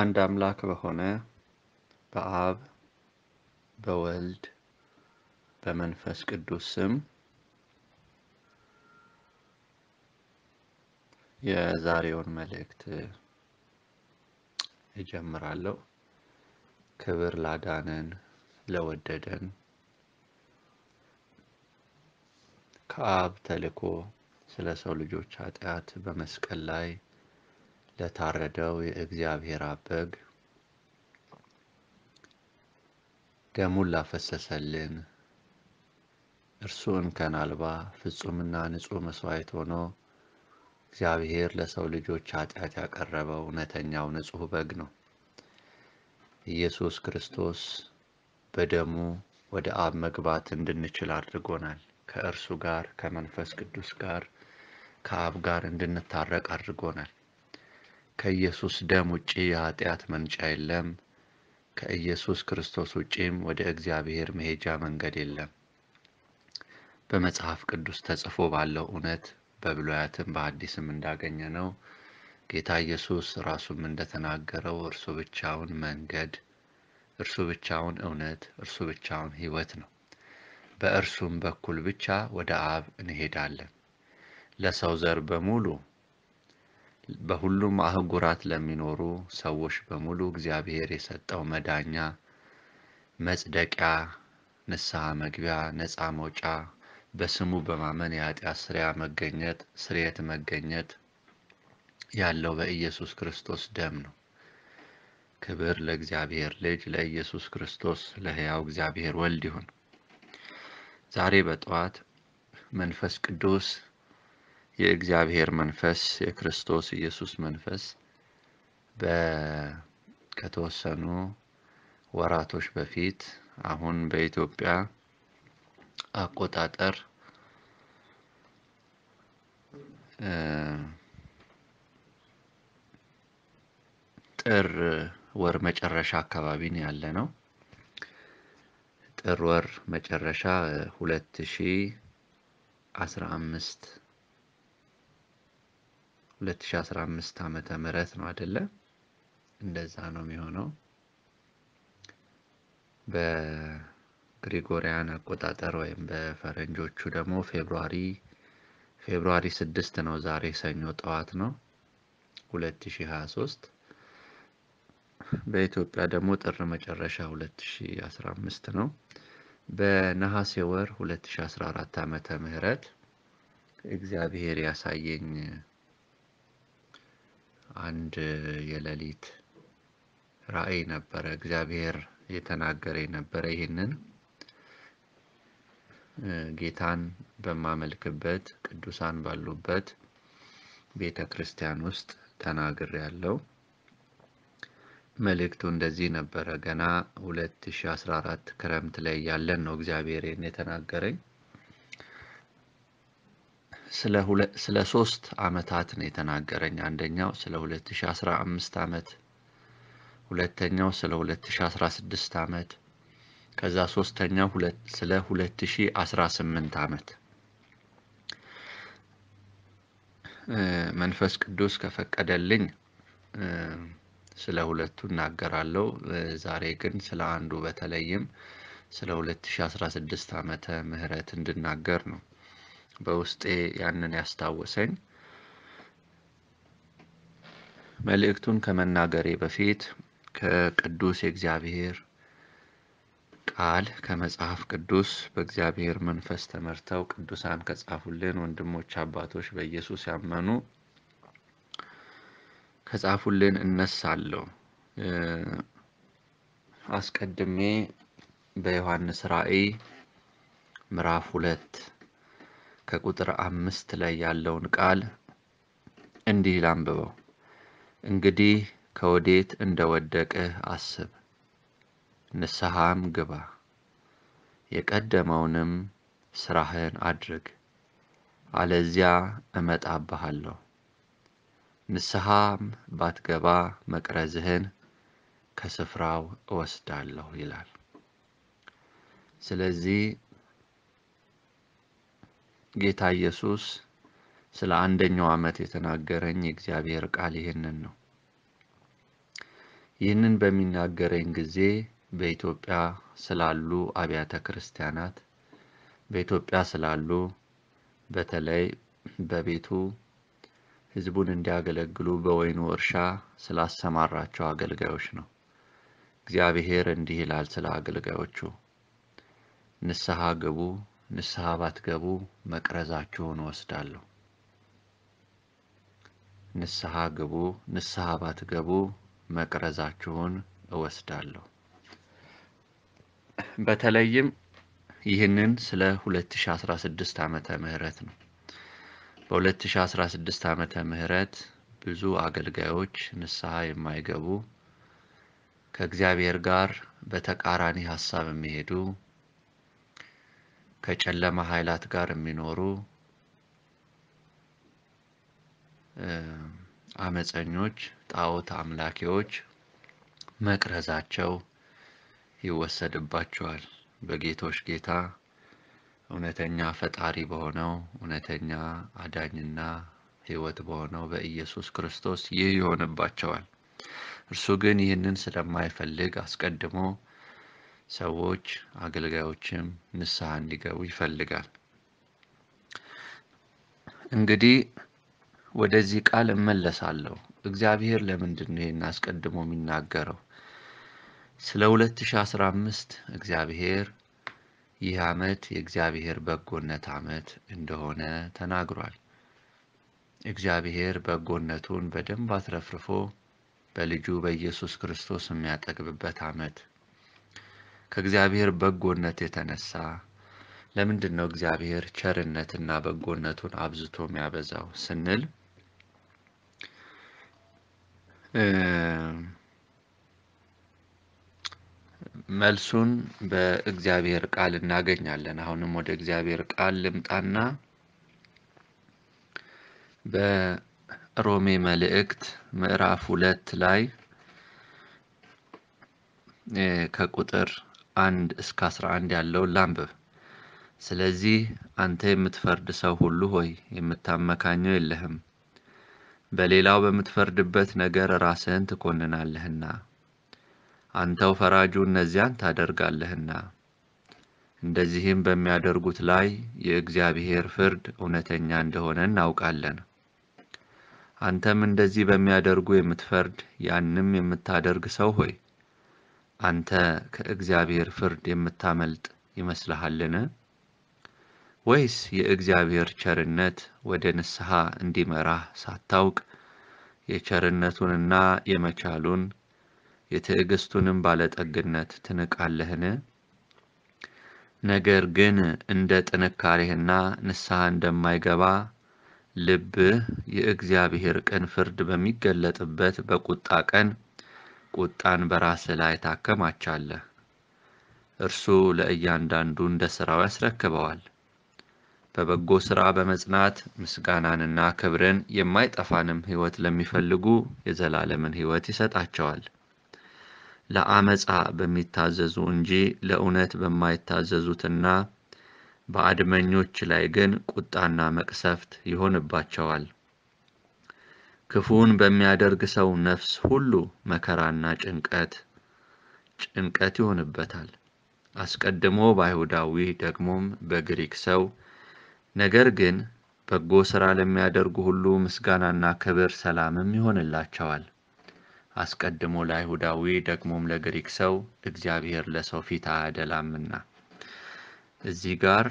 አንድ አምላክ በሆነ በአብ በወልድ በመንፈስ ቅዱስ ስም የዛሬውን መልእክት እጀምራለሁ። ክብር ላዳነን ለወደደን ከአብ ተልኮ ስለ ሰው ልጆች ኃጢአት በመስቀል ላይ ለታረደው የእግዚአብሔር አብ በግ ደሙን ላፈሰሰልን እርሱ እንከን አልባ ፍጹምና ንጹሕ መስዋዕት ሆኖ እግዚአብሔር ለሰው ልጆች ኃጢአት ያቀረበው እውነተኛው ንጹሕ በግ ነው። ኢየሱስ ክርስቶስ በደሙ ወደ አብ መግባት እንድንችል አድርጎናል። ከእርሱ ጋር ከመንፈስ ቅዱስ ጋር ከአብ ጋር እንድንታረቅ አድርጎናል። ከኢየሱስ ደም ውጪ የኃጢአት መንጫ የለም። ከኢየሱስ ክርስቶስ ውጪም ወደ እግዚአብሔር መሄጃ መንገድ የለም። በመጽሐፍ ቅዱስ ተጽፎ ባለው እውነት በብሉያትም በአዲስም እንዳገኘ ነው ጌታ ኢየሱስ ራሱም እንደተናገረው እርሱ ብቻውን መንገድ፣ እርሱ ብቻውን እውነት፣ እርሱ ብቻውን ሕይወት ነው። በእርሱም በኩል ብቻ ወደ አብ እንሄዳለን። ለሰው ዘር በሙሉ በሁሉም አህጉራት ለሚኖሩ ሰዎች በሙሉ እግዚአብሔር የሰጠው መዳኛ፣ መጽደቂያ፣ ንስሐ መግቢያ፣ ነፃ መውጫ፣ በስሙ በማመን የኃጢአት ስሪያ መገኘት ስርየት መገኘት ያለው በኢየሱስ ክርስቶስ ደም ነው። ክብር ለእግዚአብሔር ልጅ ለኢየሱስ ክርስቶስ ለሕያው እግዚአብሔር ወልድ ይሁን። ዛሬ በጠዋት መንፈስ ቅዱስ የእግዚአብሔር መንፈስ የክርስቶስ ኢየሱስ መንፈስ ከተወሰኑ ወራቶች በፊት አሁን በኢትዮጵያ አቆጣጠር ጥር ወር መጨረሻ አካባቢ ነው ያለ ነው። ጥር ወር መጨረሻ ሁለት ሺህ አስራ አምስት 2015 ዓመተ ምህረት ነው አደለ እንደዛ ነው የሚሆነው። በግሪጎሪያን አቆጣጠር ወይም በፈረንጆቹ ደግሞ ፌብሩዋሪ ፌብሩዋሪ 6 ነው ዛሬ ሰኞ ጠዋት ነው 2023 በኢትዮጵያ ደግሞ ጥር መጨረሻ 2015 ነው። በነሐሴ ወር 2014 ዓ ምህረት እግዚአብሔር ያሳየኝ አንድ የሌሊት ራእይ ነበረ። እግዚአብሔር የተናገረ ነበረ። ይህንን ጌታን በማመልክበት ቅዱሳን ባሉበት ቤተ ክርስቲያን ውስጥ ተናግር ያለው መልእክቱ እንደዚህ ነበረ። ገና 2014 ክረምት ላይ ያለን ነው እግዚአብሔር የተናገረኝ ስለ ሶስት አመታት ነው የተናገረኝ አንደኛው ስለ 2015 አመት ሁለተኛው ስለ 2016 አመት ከዛ ሶስተኛው ስለ 2018 አመት መንፈስ ቅዱስ ከፈቀደልኝ ስለ ሁለቱ እናገራለሁ። ዛሬ ግን ስለ አንዱ በተለይም ስለ 2016 ዓመተ ምህረት እንድናገር ነው። በውስጤ ያንን ያስታወሰኝ መልእክቱን ከመናገሬ በፊት ከቅዱስ የእግዚአብሔር ቃል ከመጽሐፍ ቅዱስ በእግዚአብሔር መንፈስ ተመርተው ቅዱሳን ከጻፉልን ወንድሞች አባቶች በኢየሱስ ያመኑ ከጻፉልን እነሳለሁ። አስቀድሜ በዮሐንስ ራእይ ምዕራፍ ሁለት ከቁጥር አምስት ላይ ያለውን ቃል እንዲህ ላንብበው። እንግዲህ ከወዴት እንደወደቅህ አስብ፣ ንስሐም ግባ፣ የቀደመውንም ስራህን አድርግ፣ አለዚያ እመጣብሃለሁ። ንስሐም ባትገባ መቅረዝህን ከስፍራው እወስዳለሁ ይላል። ስለዚህ ጌታ ኢየሱስ ስለ አንደኛው ዓመት የተናገረኝ የእግዚአብሔር ቃል ይህንን ነው። ይህንን በሚናገረኝ ጊዜ በኢትዮጵያ ስላሉ አብያተ ክርስቲያናት በኢትዮጵያ ስላሉ በተለይ በቤቱ ሕዝቡን እንዲያገለግሉ በወይኑ እርሻ ስላሰማራቸው አገልጋዮች ነው። እግዚአብሔር እንዲህ ይላል ስለ አገልጋዮቹ ንስሐ ግቡ ንስሐ ባትገቡ መቅረዛችሁን ወስዳለሁ። ንስሐ ግቡ፣ ንስሐ ባትገቡ መቅረዛችሁን እወስዳለሁ። በተለይም ይህንን ስለ 2016 ዓመተ ምህረት ነው። በ2016 ዓመተ ምህረት ብዙ አገልጋዮች ንስሐ የማይገቡ ከእግዚአብሔር ጋር በተቃራኒ ሀሳብ የሚሄዱ ከጨለማ ኃይላት ጋር የሚኖሩ አመፀኞች፣ ጣዖት አምላኪዎች መቅረዛቸው ይወሰድባቸዋል። በጌቶች ጌታ እውነተኛ ፈጣሪ በሆነው እውነተኛ አዳኝና ሕይወት በሆነው በኢየሱስ ክርስቶስ ይህ ይሆንባቸዋል። እርሱ ግን ይህንን ስለማይፈልግ አስቀድሞ ሰዎች አገልጋዮችም ንስሐ እንዲገቡ ይፈልጋል። እንግዲህ ወደዚህ ቃል እመለሳለሁ። እግዚአብሔር ለምንድን ነው ይህን አስቀድሞ የሚናገረው? ስለ 2015 እግዚአብሔር ይህ ዓመት የእግዚአብሔር በጎነት ዓመት እንደሆነ ተናግሯል። እግዚአብሔር በጎነቱን በደንብ አትረፍርፎ በልጁ በኢየሱስ ክርስቶስ የሚያጠግብበት ዓመት ከእግዚአብሔር በጎነት የተነሳ ለምንድን ነው እግዚአብሔር ቸርነትና በጎነቱን አብዝቶ የሚያበዛው ስንል መልሱን በእግዚአብሔር ቃል እናገኛለን። አሁንም ወደ እግዚአብሔር ቃል ልምጣና በሮሜ መልእክት ምዕራፍ ሁለት ላይ ከቁጥር አንድ እስከ አስራ አንድ ያለው ላንብብ። ስለዚህ አንተ የምትፈርድ ሰው ሁሉ ሆይ የምታመካኘው የለህም፣ በሌላው በምትፈርድበት ነገር ራስህን ትኮንናለህና፣ አንተው ፈራጁ እነዚያን ታደርጋለህና። እንደዚህም በሚያደርጉት ላይ የእግዚአብሔር ፍርድ እውነተኛ እንደሆነ እናውቃለን። አንተም እንደዚህ በሚያደርጉ የምትፈርድ ያንም የምታደርግ ሰው ሆይ አንተ ከእግዚአብሔር ፍርድ የምታመልጥ ይመስልሃልን? ወይስ የእግዚአብሔር ቸርነት ወደ ንስሐ እንዲመራህ ሳታውቅ የቸርነቱንና የመቻሉን የትዕግስቱንም ባለጠግነት ትንቃለህን? ነገር ግን እንደ ጥንካሬህና ንስሐ እንደማይገባ ልብህ የእግዚአብሔር ቅን ፍርድ በሚገለጥበት በቁጣ ቀን ቁጣን በራስህ ላይ ታከማቻለህ። እርሱ ለእያንዳንዱ እንደ ሥራው ያስረክበዋል። በበጎ ሥራ በመጽናት ምስጋናንና ክብርን የማይጠፋንም ሕይወት ለሚፈልጉ የዘላለምን ሕይወት ይሰጣቸዋል። ለአመፃ በሚታዘዙ እንጂ ለእውነት በማይታዘዙትና በአድመኞች ላይ ግን ቁጣና መቅሰፍት ይሆንባቸዋል። ክፉን በሚያደርግ ሰው ነፍስ ሁሉ መከራና ጭንቀት ጭንቀት ይሆንበታል። አስቀድሞ በአይሁዳዊ ደግሞም በግሪክ ሰው ነገር ግን በጎ ሥራ ለሚያደርጉ ሁሉ ምስጋናና ክብር ሰላምም ይሆንላቸዋል። አስቀድሞ ለአይሁዳዊ ደግሞም ለግሪክ ሰው እግዚአብሔር ለሰው ፊት አያደላምና። እዚህ ጋር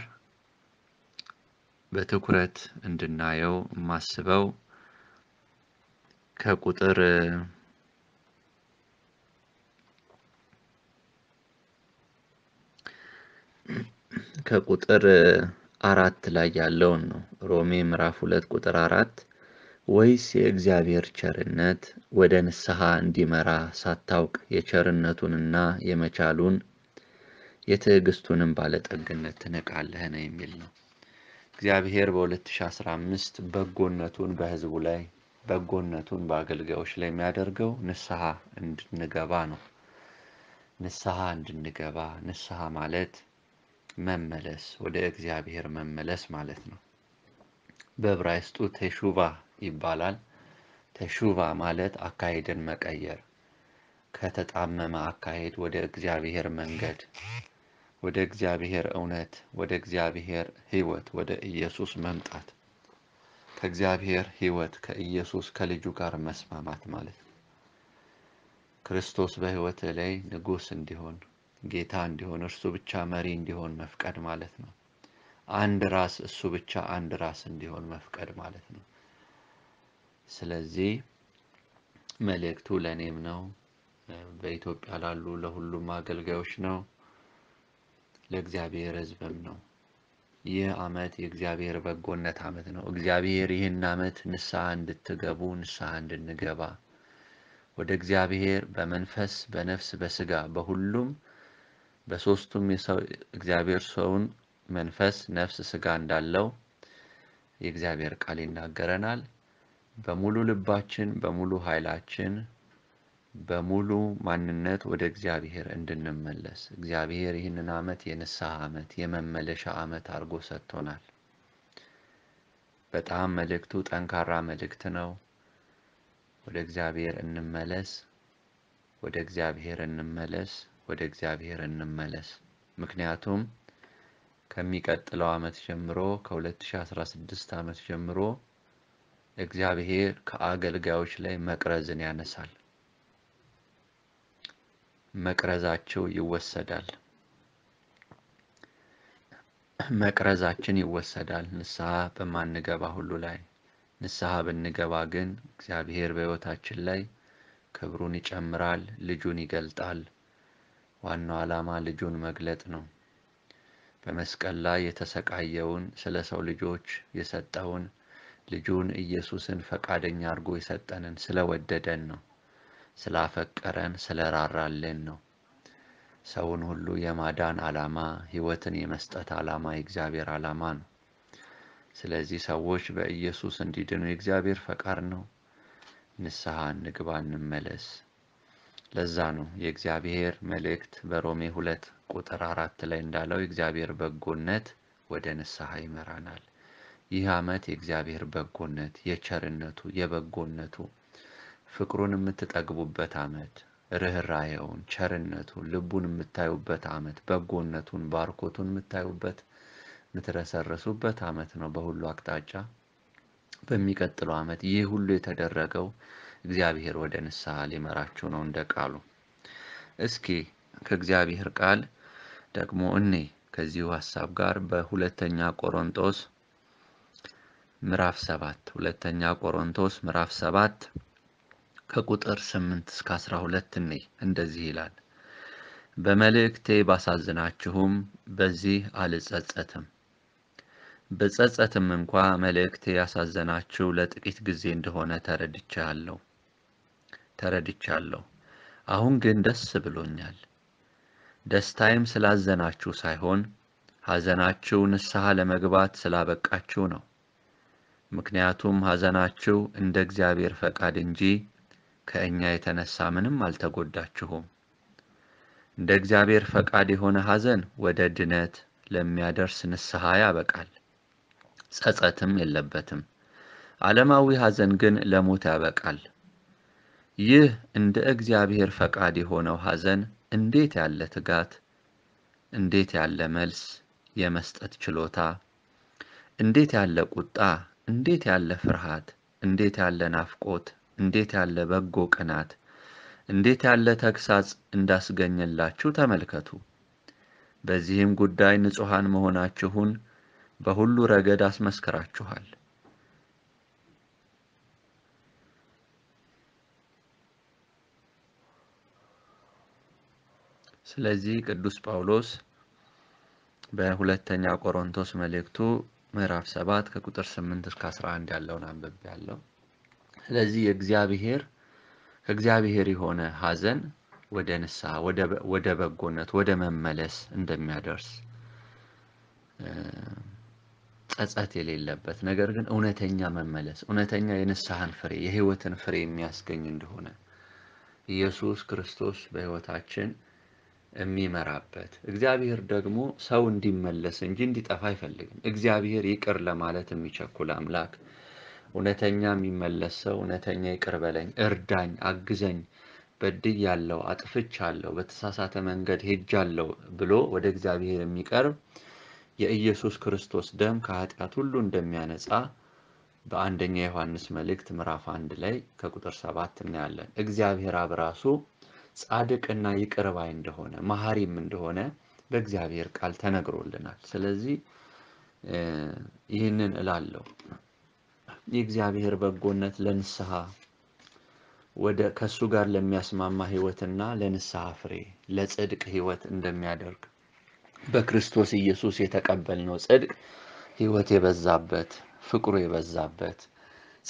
በትኩረት እንድናየው ማስበው። ከቁጥር ከቁጥር አራት ላይ ያለውን ነው። ሮሜ ምዕራፍ ሁለት ቁጥር አራት ወይስ የእግዚአብሔር ቸርነት ወደ ንስሐ እንዲመራ ሳታውቅ የቸርነቱንና የመቻሉን የትዕግስቱንም ባለጠግነት ትንቃለህ ነው የሚል ነው። እግዚአብሔር በ2015 በጎነቱን በህዝቡ ላይ በጎነቱን በአገልጋዮች ላይ የሚያደርገው ንስሐ እንድንገባ ነው። ንስሐ እንድንገባ ንስሐ ማለት መመለስ ወደ እግዚአብሔር መመለስ ማለት ነው። በዕብራይስጡ ተሹባ ይባላል። ተሹባ ማለት አካሄድን መቀየር፣ ከተጣመመ አካሄድ ወደ እግዚአብሔር መንገድ፣ ወደ እግዚአብሔር እውነት፣ ወደ እግዚአብሔር ሕይወት፣ ወደ ኢየሱስ መምጣት ከእግዚአብሔር ህይወት ከኢየሱስ ከልጁ ጋር መስማማት ማለት ነው። ክርስቶስ በህይወት ላይ ንጉስ እንዲሆን ጌታ እንዲሆን እርሱ ብቻ መሪ እንዲሆን መፍቀድ ማለት ነው። አንድ ራስ እሱ ብቻ አንድ ራስ እንዲሆን መፍቀድ ማለት ነው። ስለዚህ መልእክቱ ለእኔም ነው፣ በኢትዮጵያ ላሉ ለሁሉም አገልጋዮች ነው፣ ለእግዚአብሔር ህዝብም ነው። ይህ ዓመት የእግዚአብሔር በጎነት ዓመት ነው። እግዚአብሔር ይህን ዓመት ንስሐ እንድትገቡ ንስሐ እንድንገባ ወደ እግዚአብሔር በመንፈስ በነፍስ በስጋ በሁሉም በሶስቱም የሰው እግዚአብሔር ሰውን መንፈስ ነፍስ ስጋ እንዳለው የእግዚአብሔር ቃል ይናገረናል። በሙሉ ልባችን በሙሉ ኃይላችን በሙሉ ማንነት ወደ እግዚአብሔር እንድንመለስ እግዚአብሔር ይህንን ዓመት የንስሐ ዓመት የመመለሻ ዓመት አድርጎ ሰጥቶናል። በጣም መልእክቱ ጠንካራ መልእክት ነው። ወደ እግዚአብሔር እንመለስ፣ ወደ እግዚአብሔር እንመለስ፣ ወደ እግዚአብሔር እንመለስ። ምክንያቱም ከሚቀጥለው ዓመት ጀምሮ ከ2016 ዓመት ጀምሮ እግዚአብሔር ከአገልጋዮች ላይ መቅረዝን ያነሳል። መቅረዛቸው ይወሰዳል። መቅረዛችን ይወሰዳል ንስሐ በማንገባ ሁሉ ላይ። ንስሐ ብንገባ ግን እግዚአብሔር በሕይወታችን ላይ ክብሩን ይጨምራል፣ ልጁን ይገልጣል። ዋናው ዓላማ ልጁን መግለጥ ነው። በመስቀል ላይ የተሰቃየውን ስለ ሰው ልጆች የሰጠውን ልጁን ኢየሱስን ፈቃደኛ አድርጎ የሰጠንን ስለወደደን ነው። ስላፈቀረን ስለራራልን ነው። ሰውን ሁሉ የማዳን ዓላማ፣ ሕይወትን የመስጠት ዓላማ የእግዚአብሔር ዓላማ ነው። ስለዚህ ሰዎች በኢየሱስ እንዲድኑ የእግዚአብሔር ፈቃድ ነው። ንስሐ እንግባ፣ እንመለስ። ለዛ ነው የእግዚአብሔር መልእክት በሮሜ ሁለት ቁጥር አራት ላይ እንዳለው የእግዚአብሔር በጎነት ወደ ንስሐ ይመራናል። ይህ ዓመት የእግዚአብሔር በጎነት የቸርነቱ የበጎነቱ ፍቅሩን የምትጠግቡበት ዓመት፣ ርኅራየውን፣ ቸርነቱን፣ ልቡን የምታዩበት ዓመት፣ በጎነቱን፣ ባርኮቱን የምታዩበት የምትረሰርሱበት ዓመት ነው በሁሉ አቅጣጫ። በሚቀጥለው ዓመት ይህ ሁሉ የተደረገው እግዚአብሔር ወደ ንስሐ ሊመራችሁ ነው እንደ ቃሉ። እስኪ ከእግዚአብሔር ቃል ደግሞ እኔ ከዚሁ ሀሳብ ጋር በሁለተኛ ቆሮንቶስ ምዕራፍ ሰባት ሁለተኛ ቆሮንቶስ ምዕራፍ ሰባት ከቁጥር 8 እስከ 12 እንይ። እንደዚህ ይላል፣ በመልእክቴ ባሳዝናችሁም በዚህ አልጸጸትም። ብጸጸትም እንኳ መልእክቴ ያሳዘናችሁ ለጥቂት ጊዜ እንደሆነ ተረድቻለሁ ተረድቻለሁ። አሁን ግን ደስ ብሎኛል። ደስታይም ስላዘናችሁ ሳይሆን ሐዘናችሁ ንስሐ ለመግባት ስላበቃችሁ ነው። ምክንያቱም ሐዘናችሁ እንደ እግዚአብሔር ፈቃድ እንጂ ከእኛ የተነሳ ምንም አልተጎዳችሁም። እንደ እግዚአብሔር ፈቃድ የሆነ ሐዘን ወደ ድነት ለሚያደርስ ንስሐ ያበቃል፣ ጸጸትም የለበትም። ዓለማዊ ሐዘን ግን ለሞት ያበቃል። ይህ እንደ እግዚአብሔር ፈቃድ የሆነው ሐዘን እንዴት ያለ ትጋት፣ እንዴት ያለ መልስ የመስጠት ችሎታ፣ እንዴት ያለ ቁጣ፣ እንዴት ያለ ፍርሃት፣ እንዴት ያለ ናፍቆት እንዴት ያለ በጎ ቅናት እንዴት ያለ ተግሳጽ እንዳስገኘላችሁ ተመልከቱ። በዚህም ጉዳይ ንጹሐን መሆናችሁን በሁሉ ረገድ አስመስክራችኋል። ስለዚህ ቅዱስ ጳውሎስ በሁለተኛ ቆሮንቶስ መልእክቱ ምዕራፍ 7 ከቁጥር 8 እስከ 11 ያለውን አንብቤ ያለው ስለዚህ እግዚአብሔር ከእግዚአብሔር የሆነ ሐዘን ወደ ንስሐ ወደ በጎነት ወደ መመለስ እንደሚያደርስ ጸጸት የሌለበት ነገር ግን እውነተኛ መመለስ እውነተኛ የንስሐን ፍሬ የህይወትን ፍሬ የሚያስገኝ እንደሆነ ኢየሱስ ክርስቶስ በህይወታችን የሚመራበት እግዚአብሔር ደግሞ ሰው እንዲመለስ እንጂ እንዲጠፋ አይፈልግም። እግዚአብሔር ይቅር ለማለት የሚቸኩል አምላክ እውነተኛ የሚመለስ ሰው እውነተኛ ይቅር በለኝ፣ እርዳኝ፣ አግዘኝ፣ አጥፍች አጥፍቻለሁ፣ በተሳሳተ መንገድ ሄጃለሁ ብሎ ወደ እግዚአብሔር የሚቀርብ የኢየሱስ ክርስቶስ ደም ከኃጢአት ሁሉ እንደሚያነጻ በአንደኛ ዮሐንስ መልእክት ምዕራፍ አንድ ላይ ከቁጥር ሰባት እናያለን። እግዚአብሔር አብ ራሱ ጻድቅና ይቅር ባይ እንደሆነ መሐሪም እንደሆነ በእግዚአብሔር ቃል ተነግሮልናል። ስለዚህ ይህንን እላለሁ። የእግዚአብሔር በጎነት ለንስሐ ወደ ከእሱ ጋር ለሚያስማማ ህይወትና ለንስሐ ፍሬ ለጽድቅ ህይወት እንደሚያደርግ በክርስቶስ ኢየሱስ የተቀበልነው ጽድቅ ህይወት የበዛበት ፍቅሩ የበዛበት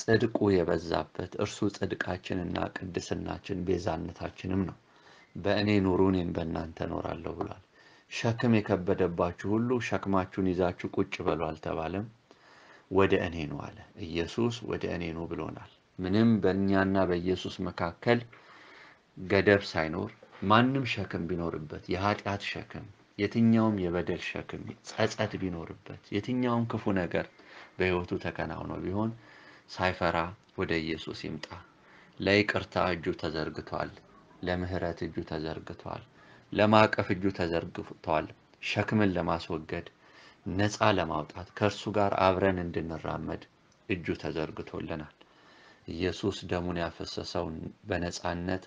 ጽድቁ የበዛበት እርሱ ጽድቃችንና ቅድስናችን ቤዛነታችንም ነው። በእኔ ኑሩ እኔም በእናንተ እኖራለሁ ብሏል። ሸክም የከበደባችሁ ሁሉ ሸክማችሁን ይዛችሁ ቁጭ በሉ አልተባለም። ወደ እኔ ነው አለ። ኢየሱስ ወደ እኔ ነው ብሎናል። ምንም በእኛና በኢየሱስ መካከል ገደብ ሳይኖር ማንም ሸክም ቢኖርበት የኃጢአት ሸክም፣ የትኛውም የበደል ሸክም፣ ጸጸት ቢኖርበት፣ የትኛውም ክፉ ነገር በሕይወቱ ተከናውኖ ቢሆን ሳይፈራ ወደ ኢየሱስ ይምጣ። ለይቅርታ እጁ ተዘርግቷል። ለምህረት እጁ ተዘርግቷል። ለማቀፍ እጁ ተዘርግቷል። ሸክምን ለማስወገድ ነፃ ለማውጣት ከእርሱ ጋር አብረን እንድንራመድ እጁ ተዘርግቶልናል። ኢየሱስ ደሙን ያፈሰሰው በነፃነት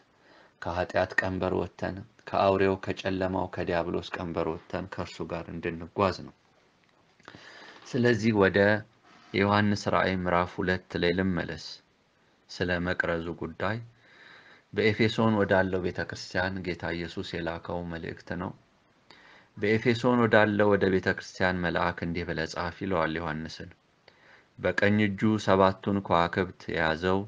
ከኃጢአት ቀንበር ወጥተን ከአውሬው ከጨለማው ከዲያብሎስ ቀንበር ወጥተን ከእርሱ ጋር እንድንጓዝ ነው። ስለዚህ ወደ የዮሐንስ ራእይ ምዕራፍ ሁለት ላይ ልመለስ። ስለ መቅረዙ ጉዳይ በኤፌሶን ወዳለው ቤተ ክርስቲያን ጌታ ኢየሱስ የላከው መልእክት ነው። በኤፌሶን ወዳለው ወደ ቤተ ክርስቲያን መልአክ እንዲህ ብለ ጻፍ ይለዋል ዮሐንስን። በቀኝ እጁ ሰባቱን ከዋክብት የያዘው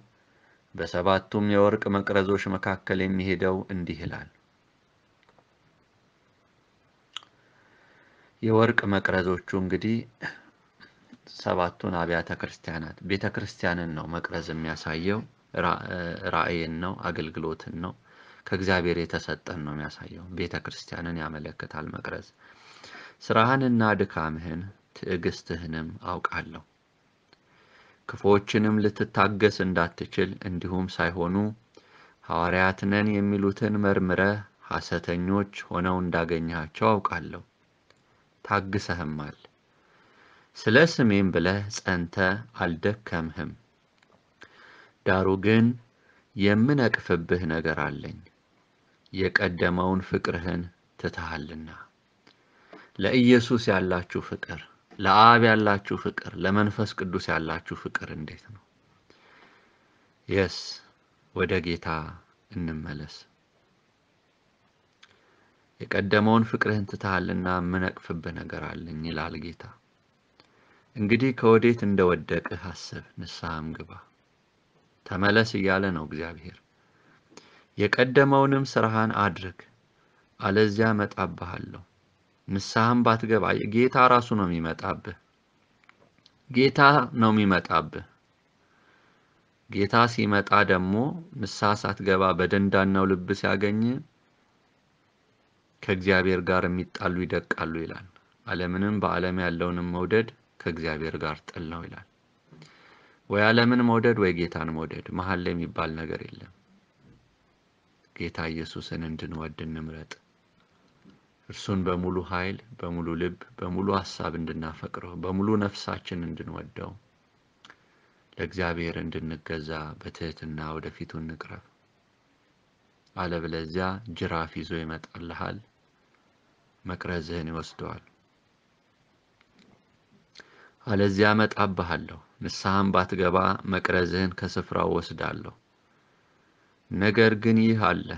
በሰባቱም የወርቅ መቅረዞች መካከል የሚሄደው እንዲህ ይላል። የወርቅ መቅረዞቹ እንግዲህ ሰባቱን አብያተ ክርስቲያናት ቤተ ክርስቲያንን ነው መቅረዝ የሚያሳየው። ራእይን ነው፣ አገልግሎትን ነው። ከእግዚአብሔር የተሰጠን ነው የሚያሳየው። ቤተ ክርስቲያንን ያመለክታል መቅረዝ። ስራህንና ድካምህን ትዕግስትህንም አውቃለሁ። ክፉዎችንም ልትታገስ እንዳትችል እንዲሁም ሳይሆኑ ሐዋርያትነን የሚሉትን መርምረ ሐሰተኞች ሆነው እንዳገኘሃቸው አውቃለሁ። ታግሰህማል። ስለ ስሜም ብለህ ጸንተ አልደከምህም። ዳሩ ግን የምነቅፍብህ ነገር አለኝ። የቀደመውን ፍቅርህን ትተሃልና። ለኢየሱስ ያላችሁ ፍቅር፣ ለአብ ያላችሁ ፍቅር፣ ለመንፈስ ቅዱስ ያላችሁ ፍቅር እንዴት ነው? የስ ወደ ጌታ እንመለስ። የቀደመውን ፍቅርህን ትተሃልና ምነቅፍብህ ነገር አለኝ ይላል ጌታ። እንግዲህ ከወዴት እንደወደቅህ አስብ፣ ንስሐም ግባ፣ ተመለስ እያለ ነው እግዚአብሔር። የቀደመውንም ስራህን አድርግ፣ አለዚያ እመጣብሃለሁ። ንስሐም ባትገባ ጌታ ራሱ ነው የሚመጣብህ። ጌታ ነው የሚመጣብህ። ጌታ ሲመጣ ደግሞ ንስሐ ሳትገባ በደንዳናው ልብ ሲያገኝ ከእግዚአብሔር ጋር የሚጣሉ ይደቃሉ ይላል። ዓለምንም በዓለም ያለውንም መውደድ ከእግዚአብሔር ጋር ጥል ነው ይላል። ወይ ዓለምን መውደድ ወይ ጌታን መውደድ፣ መሀል ላይ የሚባል ነገር የለም። ጌታ ኢየሱስን እንድንወድ እንምረጥ። እርሱን በሙሉ ኃይል፣ በሙሉ ልብ፣ በሙሉ ሐሳብ እንድናፈቅረው፣ በሙሉ ነፍሳችን እንድንወደው፣ ለእግዚአብሔር እንድንገዛ በትህትና ወደፊቱ እንቅረብ። አለበለዚያ ጅራፍ ይዞ ይመጣልሃል፣ መቅረዝህን ይወስደዋል። አለዚያ እመጣብሃለሁ፣ ንስሐም ባትገባ መቅረዝህን ከስፍራው ወስዳለሁ። ነገር ግን ይህ አለ፣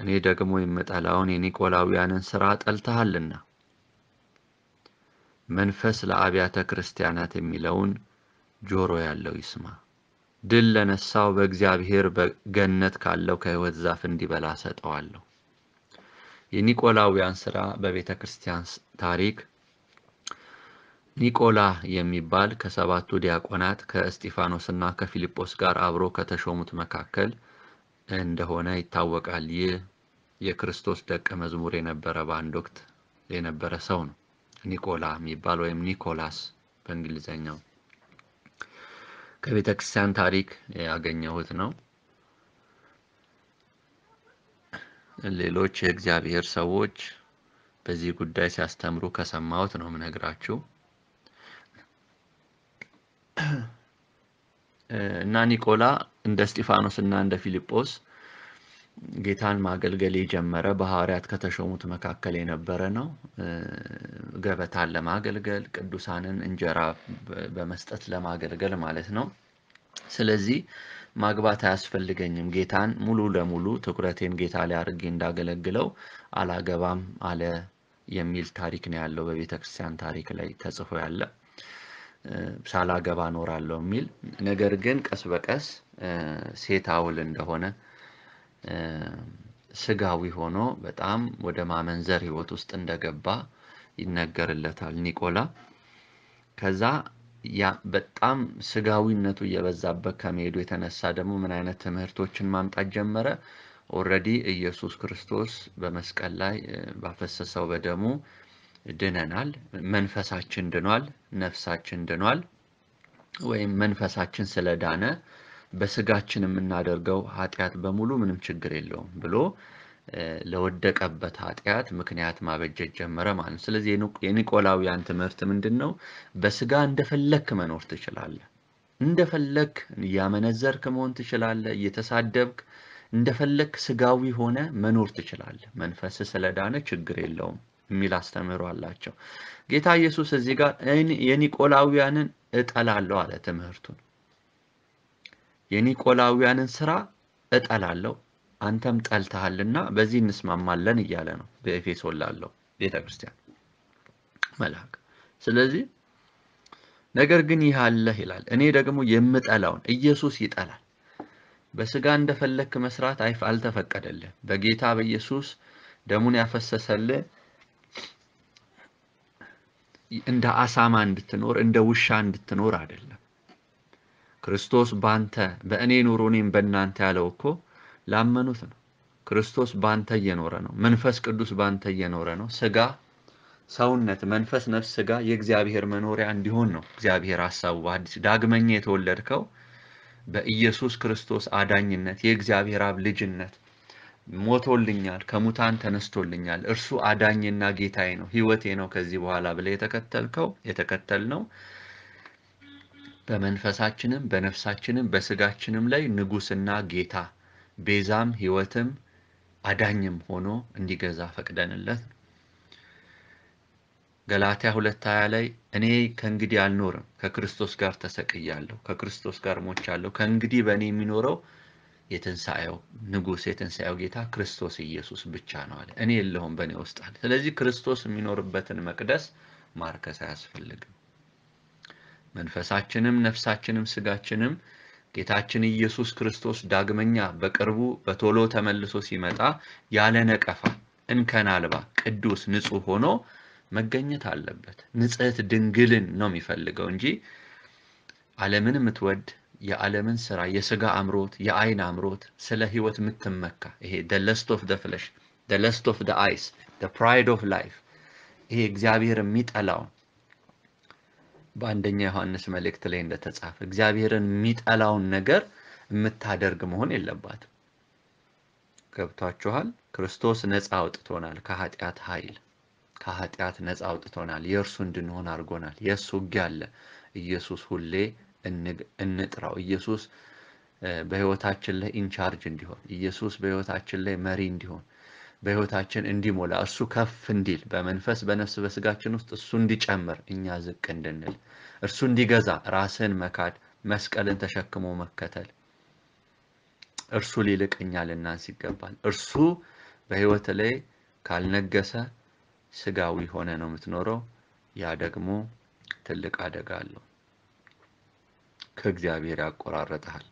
እኔ ደግሞ የምጠላውን የኒቆላውያንን ሥራ ጠልተሃልና። መንፈስ ለአብያተ ክርስቲያናት የሚለውን ጆሮ ያለው ይስማ። ድል ለነሳው በእግዚአብሔር በገነት ካለው ከሕይወት ዛፍ እንዲበላ ሰጠዋለሁ። የኒቆላውያን ሥራ በቤተ ክርስቲያን ታሪክ ኒቆላ የሚባል ከሰባቱ ዲያቆናት ከእስጢፋኖስና ከፊልጶስ ጋር አብሮ ከተሾሙት መካከል እንደሆነ ይታወቃል። ይህ የክርስቶስ ደቀ መዝሙር የነበረ በአንድ ወቅት የነበረ ሰው ነው። ኒቆላ የሚባል ወይም ኒኮላስ በእንግሊዘኛው ከቤተ ክርስቲያን ታሪክ ያገኘሁት ነው። ሌሎች የእግዚአብሔር ሰዎች በዚህ ጉዳይ ሲያስተምሩ ከሰማሁት ነው የምነግራችሁ። እና ኒቆላ እንደ እስጢፋኖስ እና እንደ ፊልጶስ ጌታን ማገልገል የጀመረ በሐዋርያት ከተሾሙት መካከል የነበረ ነው። ገበታን ለማገልገል ቅዱሳንን እንጀራ በመስጠት ለማገልገል ማለት ነው። ስለዚህ ማግባት አያስፈልገኝም፣ ጌታን ሙሉ ለሙሉ ትኩረቴን ጌታ ላይ አድርጌ እንዳገለግለው አላገባም አለ የሚል ታሪክ ነው ያለው በቤተ ክርስቲያን ታሪክ ላይ ተጽፎ ያለ ሳላገባ ኖራለሁ የሚል ነገር ግን ቀስ በቀስ ሴት አውል እንደሆነ ስጋዊ ሆኖ በጣም ወደ ማመንዘር ህይወት ውስጥ እንደገባ ይነገርለታል ኒቆላ። ከዛ ያ በጣም ስጋዊነቱ እየበዛበት ከመሄዱ የተነሳ ደግሞ ምን አይነት ትምህርቶችን ማምጣት ጀመረ? ኦልሬዲ ኢየሱስ ክርስቶስ በመስቀል ላይ ባፈሰሰው በደሙ ድነናል። መንፈሳችን ድኗል። ነፍሳችን ድኗል። ወይም መንፈሳችን ስለዳነ በስጋችን የምናደርገው ኃጢአት በሙሉ ምንም ችግር የለውም ብሎ ለወደቀበት ኃጢአት ምክንያት ማበጀት ጀመረ ማለት ነው። ስለዚህ የኒቆላውያን ትምህርት ምንድን ነው? በስጋ እንደፈለክ መኖር ትችላለህ። እንደፈለክ እያመነዘርክ መሆን ትችላለህ። እየተሳደብክ እንደፈለክ ስጋዊ ሆነ መኖር ትችላለህ። መንፈስ ስለዳነ ችግር የለውም። የሚል አስተምህሮ አላቸው። ጌታ ኢየሱስ እዚህ ጋር የኒቆላውያንን እጠላለሁ አለ ትምህርቱን። የኒቆላውያንን ስራ እጠላለሁ አንተም ጠልተሃልና በዚህ እንስማማለን እያለ ነው በኤፌሶን ላለው ቤተ ክርስቲያን መልአክ። ስለዚህ ነገር ግን ይህ አለህ ይላል፣ እኔ ደግሞ የምጠላውን ኢየሱስ ይጠላል። በስጋ እንደፈለክ መስራት አልተፈቀደልህ። በጌታ በኢየሱስ ደሙን ያፈሰሰልህ እንደ አሳማ እንድትኖር እንደ ውሻ እንድትኖር አይደለም። ክርስቶስ ባንተ በእኔ ኑሩ እኔም በእናንተ ያለው እኮ ላመኑት ነው። ክርስቶስ ባንተ እየኖረ ነው። መንፈስ ቅዱስ ባንተ እየኖረ ነው። ስጋ፣ ሰውነት፣ መንፈስ፣ ነፍስ፣ ስጋ የእግዚአብሔር መኖሪያ እንዲሆን ነው እግዚአብሔር ሐሳቡ። በአዲስ ዳግመኛ የተወለድከው በኢየሱስ ክርስቶስ አዳኝነት የእግዚአብሔር አብ ልጅነት ሞቶልኛል፣ ከሙታን ተነስቶልኛል፣ እርሱ አዳኝና ጌታዬ ነው፣ ህይወቴ ነው ከዚህ በኋላ ብለህ የተከተልከው የተከተል ነው። በመንፈሳችንም በነፍሳችንም በስጋችንም ላይ ንጉስና ጌታ ቤዛም ህይወትም አዳኝም ሆኖ እንዲገዛ ፈቅደንለት ገላትያ ሁለት ሀያ ላይ እኔ ከእንግዲህ አልኖርም፣ ከክርስቶስ ጋር ተሰቅያለሁ፣ ከክርስቶስ ጋር ሞቻለሁ፣ ከእንግዲህ በእኔ የሚኖረው የትንሣኤው ንጉሥ የትንሣኤው ጌታ ክርስቶስ ኢየሱስ ብቻ ነው አለ። እኔ የለሁም በእኔ ውስጥ አለ። ስለዚህ ክርስቶስ የሚኖርበትን መቅደስ ማርከስ አያስፈልግም። መንፈሳችንም ነፍሳችንም ስጋችንም ጌታችን ኢየሱስ ክርስቶስ ዳግመኛ በቅርቡ በቶሎ ተመልሶ ሲመጣ ያለ ነቀፋ እንከን አልባ ቅዱስ ንጹሕ ሆኖ መገኘት አለበት። ንጽሕት ድንግልን ነው የሚፈልገው እንጂ ዓለምን የምትወድ የዓለምን ስራ የስጋ አምሮት፣ የአይን አምሮት፣ ስለ ህይወት የምትመካ ይሄ ለስት ኦፍ ደ ፍለሽ ደለስት ኦፍ ደ አይስ ፕራይድ ኦፍ ላይፍ ይሄ እግዚአብሔር የሚጠላውን በአንደኛ ዮሐንስ መልእክት ላይ እንደተጻፈ እግዚአብሔርን የሚጠላውን ነገር የምታደርግ መሆን የለባትም። ገብቷችኋል? ክርስቶስ ነፃ አውጥቶናል ከኃጢአት ኃይል ከኃጢአት ነፃ አውጥቶናል። የእርሱ እንድንሆን አድርጎናል። የእሱ ውጊያ አለ። ኢየሱስ ሁሌ እንጥራው። ኢየሱስ በህይወታችን ላይ ኢንቻርጅ እንዲሆን፣ ኢየሱስ በህይወታችን ላይ መሪ እንዲሆን፣ በህይወታችን እንዲሞላ፣ እሱ ከፍ እንዲል፣ በመንፈስ በነፍስ በስጋችን ውስጥ እሱ እንዲጨምር፣ እኛ ዝቅ እንድንል፣ እርሱ እንዲገዛ፣ ራስን መካድ፣ መስቀልን ተሸክሞ መከተል፣ እርሱ ሊልቅ እኛ ልናንስ ይገባል። እርሱ በህይወት ላይ ካልነገሰ ስጋዊ ሆነ ነው የምትኖረው። ያ ደግሞ ትልቅ አደጋ አለው። ከእግዚአብሔር ያቆራረጠሃል።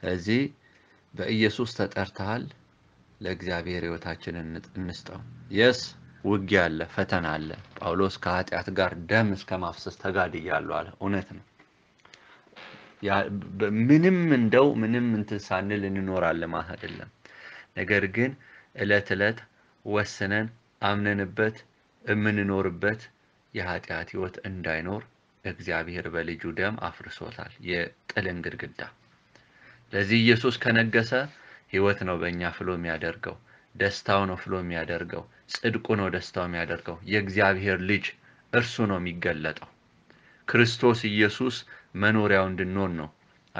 ስለዚህ በኢየሱስ ተጠርተሃል። ለእግዚአብሔር ህይወታችንን እንስጠው። የስ ውጊያ አለ፣ ፈተና አለ። ጳውሎስ ከኃጢአት ጋር ደም እስከ ማፍሰስ ተጋድያለሁ አለ። እውነት ነው። ምንም እንደው ምንም እንትን ሳንል እንኖራለን ማለት አይደለም። ነገር ግን እለት እለት ወስነን አምነንበት የምንኖርበት የኃጢአት ህይወት እንዳይኖር እግዚአብሔር በልጁ ደም አፍርሶታል የጥልን ግድግዳ። ለዚህ ኢየሱስ ከነገሰ ህይወት ነው በእኛ ፍሎ የሚያደርገው፣ ደስታው ነው ፍሎ የሚያደርገው፣ ጽድቁ ነው ደስታው የሚያደርገው። የእግዚአብሔር ልጅ እርሱ ነው የሚገለጠው። ክርስቶስ ኢየሱስ መኖሪያው እንድንሆን ነው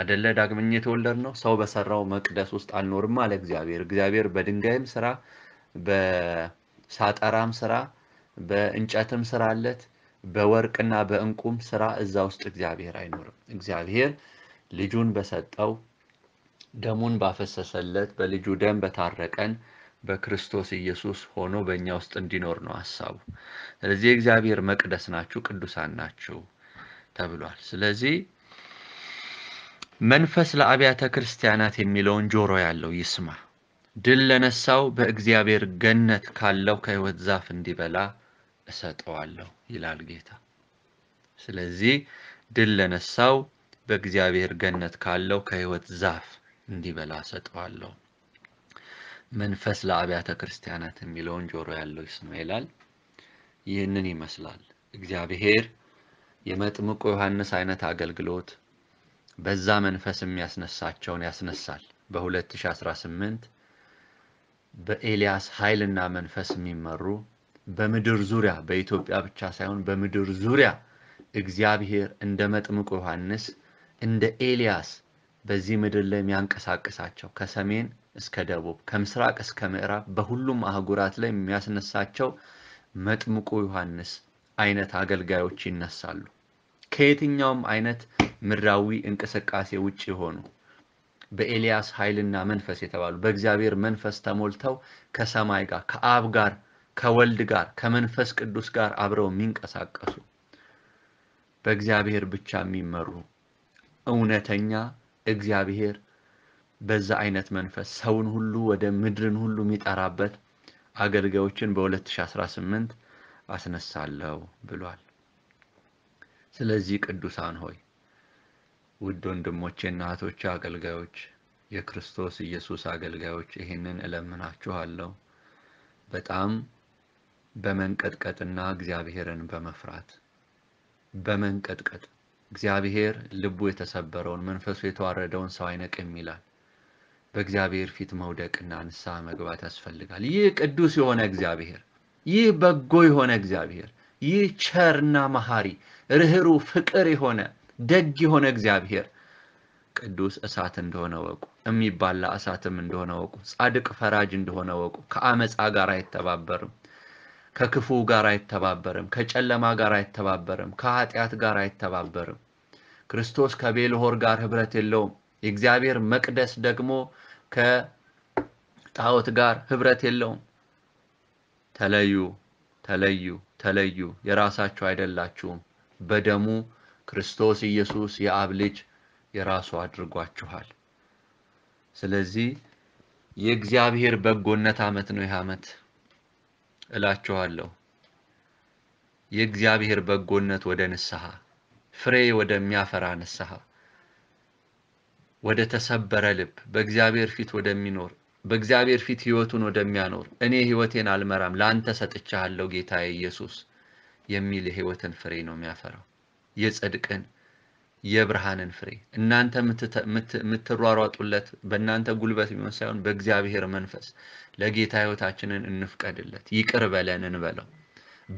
አደለ? ዳግመኛ የተወለድ ነው። ሰው በሰራው መቅደስ ውስጥ አልኖርም አለ እግዚአብሔር። እግዚአብሔር በድንጋይም ስራ፣ በሳጠራም ስራ፣ በእንጨትም ስራ አለት በወርቅና በእንቁም ስራ እዛ ውስጥ እግዚአብሔር አይኖርም። እግዚአብሔር ልጁን በሰጠው ደሙን ባፈሰሰለት በልጁ ደም በታረቀን በክርስቶስ ኢየሱስ ሆኖ በእኛ ውስጥ እንዲኖር ነው ሀሳቡ። ስለዚህ የእግዚአብሔር መቅደስ ናችሁ፣ ቅዱሳን ናችሁ ተብሏል። ስለዚህ መንፈስ ለአብያተ ክርስቲያናት የሚለውን ጆሮ ያለው ይስማ። ድል ለነሳው በእግዚአብሔር ገነት ካለው ከሕይወት ዛፍ እንዲበላ እሰጠዋለሁ። ይላል ጌታ። ስለዚህ ድል ለነሳው በእግዚአብሔር ገነት ካለው ከህይወት ዛፍ እንዲበላ ሰጠዋለሁ። መንፈስ ለአብያተ ክርስቲያናት የሚለውን ጆሮ ያለው ይስማ ይላል። ይህንን ይመስላል እግዚአብሔር የመጥምቁ ዮሐንስ አይነት አገልግሎት በዛ መንፈስ የሚያስነሳቸውን ያስነሳል። በ2018 በኤልያስ ኃይልና መንፈስ የሚመሩ በምድር ዙሪያ በኢትዮጵያ ብቻ ሳይሆን በምድር ዙሪያ እግዚአብሔር እንደ መጥምቁ ዮሐንስ እንደ ኤልያስ በዚህ ምድር ላይ የሚያንቀሳቅሳቸው ከሰሜን እስከ ደቡብ ከምስራቅ እስከ ምዕራብ በሁሉም አህጉራት ላይ የሚያስነሳቸው መጥምቁ ዮሐንስ አይነት አገልጋዮች ይነሳሉ። ከየትኛውም አይነት ምድራዊ እንቅስቃሴ ውጭ የሆኑ በኤልያስ ኃይልና መንፈስ የተባሉ በእግዚአብሔር መንፈስ ተሞልተው ከሰማይ ጋር ከአብ ጋር ከወልድ ጋር ከመንፈስ ቅዱስ ጋር አብረው የሚንቀሳቀሱ በእግዚአብሔር ብቻ የሚመሩ እውነተኛ እግዚአብሔር በዛ አይነት መንፈስ ሰውን ሁሉ ወደ ምድርን ሁሉ የሚጠራበት አገልጋዮችን በ2018 አስነሳለሁ ብሏል። ስለዚህ ቅዱሳን ሆይ ውድ ወንድሞቼና እህቶቼ አገልጋዮች፣ የክርስቶስ ኢየሱስ አገልጋዮች ይህንን እለምናችኋለሁ በጣም በመንቀጥቀጥና እግዚአብሔርን በመፍራት በመንቀጥቀጥ እግዚአብሔር ልቡ የተሰበረውን መንፈሱ የተዋረደውን ሰው አይነቅ ይላል። በእግዚአብሔር ፊት መውደቅና ንስሐ መግባት ያስፈልጋል። ይህ ቅዱስ የሆነ እግዚአብሔር፣ ይህ በጎ የሆነ እግዚአብሔር፣ ይህ ቸርና መሐሪ ርኅሩ ፍቅር የሆነ ደግ የሆነ እግዚአብሔር ቅዱስ እሳት እንደሆነ ወቁ። የሚባላ እሳትም እንደሆነ ወቁ። ጻድቅ ፈራጅ እንደሆነ ወቁ። ከአመፃ ጋር አይተባበርም። ከክፉ ጋር አይተባበርም፣ ከጨለማ ጋር አይተባበርም፣ ከኃጢአት ጋር አይተባበርም። ክርስቶስ ከቤልሆር ጋር ህብረት የለውም። የእግዚአብሔር መቅደስ ደግሞ ከጣዖት ጋር ህብረት የለውም። ተለዩ፣ ተለዩ፣ ተለዩ፣ የራሳችሁ አይደላችሁም። በደሙ ክርስቶስ ኢየሱስ የአብ ልጅ የራሱ አድርጓችኋል። ስለዚህ የእግዚአብሔር በጎነት ዓመት ነው ይህ ዓመት። እላችኋለሁ የእግዚአብሔር በጎነት ወደ ንስሐ ፍሬ ወደሚያፈራ ንስሐ ወደ ተሰበረ ልብ በእግዚአብሔር ፊት ወደሚኖር በእግዚአብሔር ፊት ህይወቱን ወደሚያኖር እኔ ህይወቴን አልመራም ለአንተ ሰጥቻለሁ ጌታዬ ኢየሱስ የሚል የህይወትን ፍሬ ነው የሚያፈራው የጽድቅን የብርሃንን ፍሬ እናንተ የምትሯሯጡለት በእናንተ ጉልበት ቢሆን ሳይሆን በእግዚአብሔር መንፈስ ለጌታ ህይወታችንን እንፍቀድለት። ይቅር በለን እንበለው።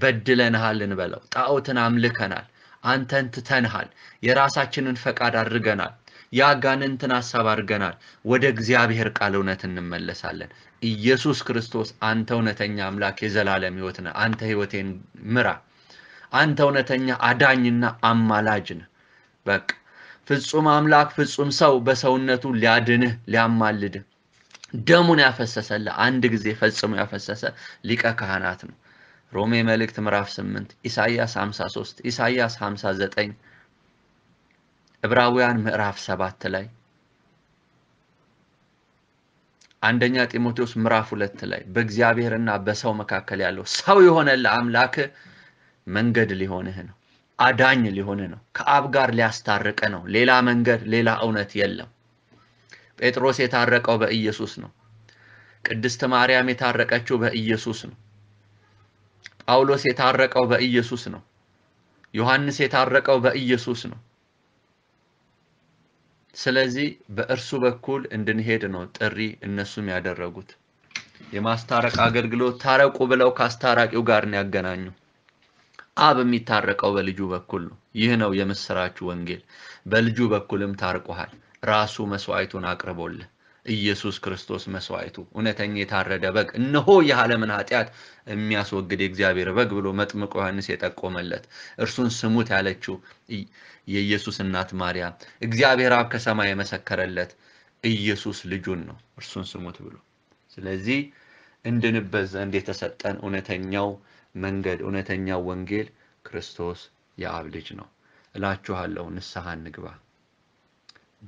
በድለንሃል እንበለው። ጣዖትን አምልከናል። አንተን ትተንሃል። የራሳችንን ፈቃድ አድርገናል። የአጋንንትን ሀሳብ አድርገናል። ወደ እግዚአብሔር ቃል እውነት እንመለሳለን። ኢየሱስ ክርስቶስ አንተ እውነተኛ አምላክ፣ የዘላለም ህይወት ነህ። አንተ ህይወቴን ምራ። አንተ እውነተኛ አዳኝና አማላጅ ነህ። በቃ ፍጹም አምላክ ፍጹም ሰው በሰውነቱ ሊያድንህ ሊያማልድህ ደሙን ያፈሰሰልህ አንድ ጊዜ ፈጽሞ ያፈሰሰ ሊቀ ካህናት ነው። ሮሜ መልእክት ምዕራፍ 8 ኢሳይያስ 53 ኢሳይያስ 59 ዕብራውያን ምዕራፍ 7 ላይ አንደኛ ጢሞቴዎስ ምዕራፍ ሁለት ላይ በእግዚአብሔርና በሰው መካከል ያለው ሰው የሆነ ለአምላክ መንገድ ሊሆንህ ነው። አዳኝ ሊሆን ነው። ከአብ ጋር ሊያስታርቅ ነው። ሌላ መንገድ፣ ሌላ እውነት የለም። ጴጥሮስ የታረቀው በኢየሱስ ነው። ቅድስት ማርያም የታረቀችው በኢየሱስ ነው። ጳውሎስ የታረቀው በኢየሱስ ነው። ዮሐንስ የታረቀው በኢየሱስ ነው። ስለዚህ በእርሱ በኩል እንድንሄድ ነው ጥሪ እነሱም ያደረጉት። የማስታረቅ አገልግሎት ታረቁ ብለው ከአስታራቂው ጋር ነው ያገናኙ። አብ የሚታረቀው በልጁ በኩል ነው። ይህ ነው የምስራቹ ወንጌል። በልጁ በኩልም ታርቆሃል። ራሱ መስዋዕቱን አቅርቦልህ ኢየሱስ ክርስቶስ መስዋዕቱ እውነተኛ የታረደ በግ እነሆ የዓለምን ኃጢአት የሚያስወግድ የእግዚአብሔር በግ ብሎ መጥምቆ ዮሐንስ የጠቆመለት እርሱን ስሙት ያለችው የኢየሱስ እናት ማርያም፣ እግዚአብሔር አብ ከሰማይ የመሰከረለት ኢየሱስ ልጁን ነው እርሱን ስሙት ብሎ። ስለዚህ እንድንበት ዘንድ የተሰጠን እውነተኛው መንገድ፣ እውነተኛው ወንጌል ክርስቶስ የአብ ልጅ ነው እላችኋለሁ። ንስሐ እንግባ።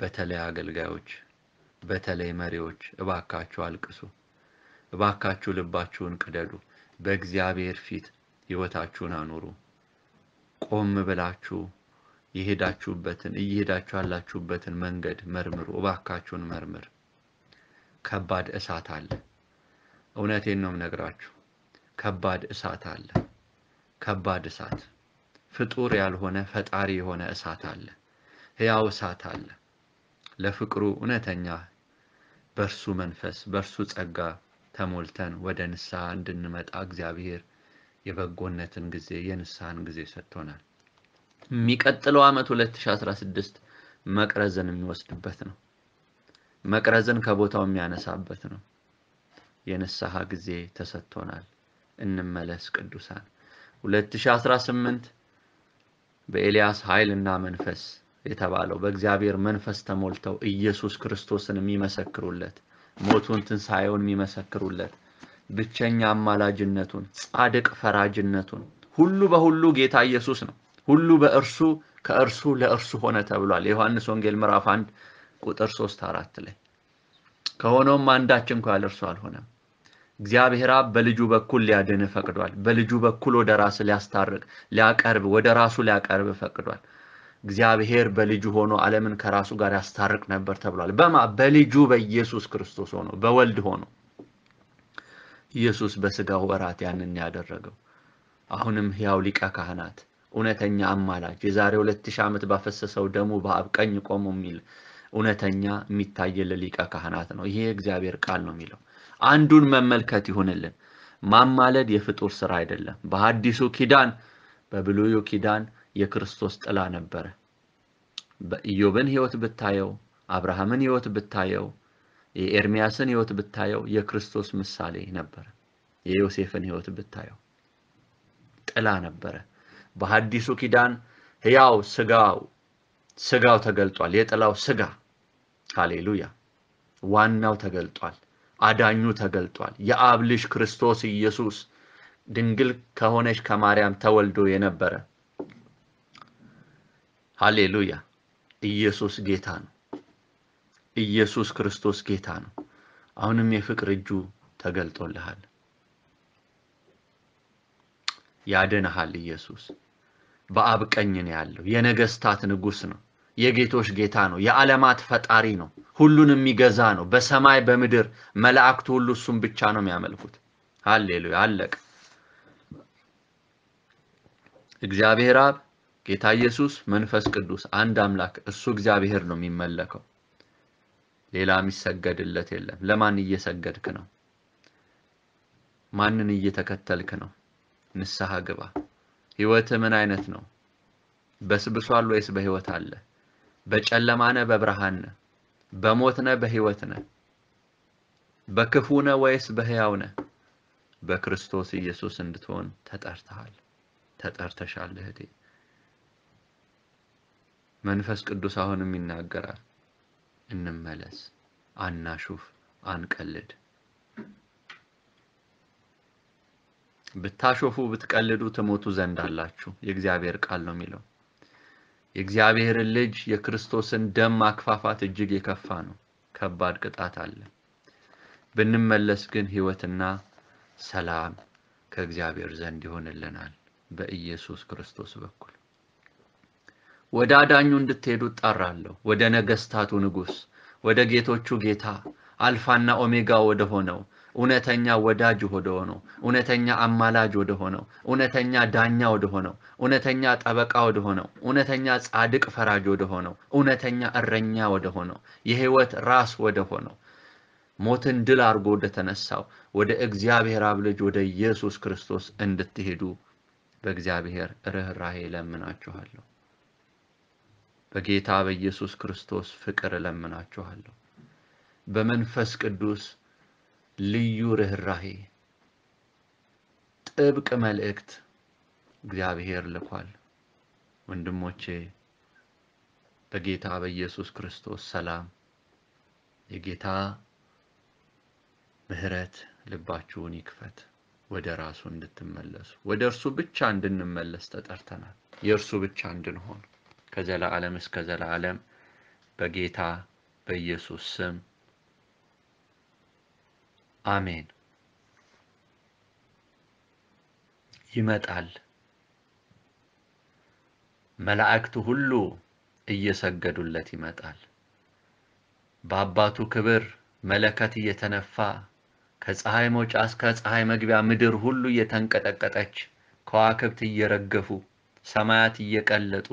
በተለይ አገልጋዮች፣ በተለይ መሪዎች፣ እባካችሁ አልቅሱ። እባካችሁ ልባችሁን ቅደዱ። በእግዚአብሔር ፊት ሕይወታችሁን አኑሩ። ቆም ብላችሁ የሄዳችሁበትን እየሄዳችሁ ያላችሁበትን መንገድ መርምሩ። እባካችሁን መርምር። ከባድ እሳት አለ። እውነቴን ነው የምነግራችሁ። ከባድ እሳት አለ። ከባድ እሳት ፍጡር ያልሆነ ፈጣሪ የሆነ እሳት አለ። ሕያው እሳት አለ። ለፍቅሩ እውነተኛ በእርሱ መንፈስ በእርሱ ጸጋ ተሞልተን ወደ ንስሐ እንድንመጣ እግዚአብሔር የበጎነትን ጊዜ የንስሐን ጊዜ ሰጥቶናል። የሚቀጥለው ዓመት 2016 መቅረዝን የሚወስድበት ነው። መቅረዝን ከቦታው የሚያነሳበት ነው። የንስሐ ጊዜ ተሰጥቶናል። እንመለስ ቅዱሳን 2018 በኤልያስ ኃይልና መንፈስ የተባለው በእግዚአብሔር መንፈስ ተሞልተው ኢየሱስ ክርስቶስን የሚመሰክሩለት ሞቱን ትንሣኤውን የሚመሰክሩለት ብቸኛ አማላጅነቱን ጻድቅ ፈራጅነቱን ሁሉ በሁሉ ጌታ ኢየሱስ ነው ሁሉ በእርሱ ከእርሱ ለእርሱ ሆነ ተብሏል የዮሐንስ ወንጌል ምዕራፍ 1 ቁጥር 3 4 ላይ ከሆነውም አንዳች እንኳ ያለ እርሱ አልሆነም እግዚአብሔር አብ በልጁ በኩል ሊያድን ፈቅዷል። በልጁ በኩል ወደ ራስ ሊያስታርቅ ሊያቀርብ ወደ ራሱ ሊያቀርብ ፈቅዷል። እግዚአብሔር በልጁ ሆኖ ዓለምን ከራሱ ጋር ያስታርቅ ነበር ተብሏል። በማ በልጁ በኢየሱስ ክርስቶስ ሆኖ በወልድ ሆኖ ኢየሱስ በስጋው እራት ያንን ያደረገው አሁንም ሕያው ሊቀ ካህናት እውነተኛ አማላጅ የዛሬ ሁለት ሺህ ዓመት ባፈሰሰው ደሙ በአብ ቀኝ ቆሞ የሚል እውነተኛ የሚታየል ሊቀ ካህናት ነው። ይሄ እግዚአብሔር ቃል ነው የሚለው አንዱን መመልከት ይሁንልን። ማማለድ የፍጡር ስራ አይደለም። በሐዲሱ ኪዳን በብሉዩ ኪዳን የክርስቶስ ጥላ ነበረ። በኢዮብን ህይወት ብታየው፣ አብርሃምን ህይወት ብታየው፣ የኤርሚያስን ህይወት ብታየው የክርስቶስ ምሳሌ ነበረ። የዮሴፍን ህይወት ብታየው ጥላ ነበረ። በሐዲሱ ኪዳን ህያው ስጋው ስጋው ተገልጧል። የጥላው ስጋ ሃሌሉያ ዋናው ተገልጧል። አዳኙ ተገልጧል። የአብ ልጅ ክርስቶስ ኢየሱስ ድንግል ከሆነች ከማርያም ተወልዶ የነበረ ሃሌሉያ። ኢየሱስ ጌታ ነው። ኢየሱስ ክርስቶስ ጌታ ነው። አሁንም የፍቅር እጁ ተገልጦልሃል። ያድንሃል። ኢየሱስ በአብ ቀኝ ነው ያለው። የነገስታት ንጉስ ነው። የጌቶች ጌታ ነው። የዓለማት ፈጣሪ ነው። ሁሉን የሚገዛ ነው። በሰማይ በምድር መላእክቱ ሁሉ እሱም ብቻ ነው የሚያመልኩት። ሃሌሉያ አለቅ እግዚአብሔር አብ፣ ጌታ ኢየሱስ፣ መንፈስ ቅዱስ አንድ አምላክ እሱ እግዚአብሔር ነው የሚመለከው። ሌላ የሚሰገድለት የለም። ለማን እየሰገድክ ነው? ማንን እየተከተልክ ነው? ንስሐ ግባ። ህይወት ምን አይነት ነው? በስብሷል ወይስ በህይወት አለ? በጨለማነ በብርሃን ነ በሞትነ በህይወት ነ በክፉ ነ ወይስ በህያው ነ በክርስቶስ ኢየሱስ እንድትሆን ተጠርተሃል ተጠርተሻል እህቴ። መንፈስ ቅዱስ አሁንም ይናገራል። እንመለስ፣ አናሹፍ፣ አንቀልድ። ብታሾፉ ብትቀልዱ ትሞቱ ዘንድ አላችሁ። የእግዚአብሔር ቃል ነው የሚለው የእግዚአብሔርን ልጅ የክርስቶስን ደም ማክፋፋት እጅግ የከፋ ነው። ከባድ ቅጣት አለ። ብንመለስ ግን ሕይወትና ሰላም ከእግዚአብሔር ዘንድ ይሆንልናል በኢየሱስ ክርስቶስ በኩል። ወደ አዳኙ እንድትሄዱ እጠራለሁ፣ ወደ ነገስታቱ ንጉሥ፣ ወደ ጌቶቹ ጌታ፣ አልፋና ኦሜጋ ወደ ሆነው እውነተኛ ወዳጅ ወደ ሆነው፣ እውነተኛ አማላጅ ወደ ሆነው፣ እውነተኛ ዳኛ ወደ ሆነው፣ እውነተኛ ጠበቃ ወደ ሆነው፣ እውነተኛ ጻድቅ ፈራጅ ወደ ሆነው፣ እውነተኛ እረኛ ወደ ሆነው፣ የህይወት ራስ ወደ ሆነው፣ ሞትን ድል አድርጎ ወደ ተነሳው ወደ እግዚአብሔር አብ ልጅ ወደ ኢየሱስ ክርስቶስ እንድትሄዱ በእግዚአብሔር ርኅራሄ እለምናችኋለሁ። በጌታ በኢየሱስ ክርስቶስ ፍቅር እለምናችኋለሁ። በመንፈስ ቅዱስ ልዩ ርኅራሄ፣ ጥብቅ መልእክት እግዚአብሔር ልኳል። ወንድሞቼ በጌታ በኢየሱስ ክርስቶስ ሰላም የጌታ ምሕረት ልባችሁን ይክፈት። ወደ ራሱ እንድትመለሱ ወደ እርሱ ብቻ እንድንመለስ ተጠርተናል። የእርሱ ብቻ እንድንሆን ከዘላለም እስከ ዘላለም በጌታ በኢየሱስ ስም አሜን። ይመጣል መላእክቱ ሁሉ እየሰገዱለት ይመጣል። በአባቱ ክብር መለከት እየተነፋ ከፀሐይ መውጫ እስከ ፀሐይ መግቢያ ምድር ሁሉ እየተንቀጠቀጠች ከዋክብት እየረገፉ ሰማያት እየቀለጡ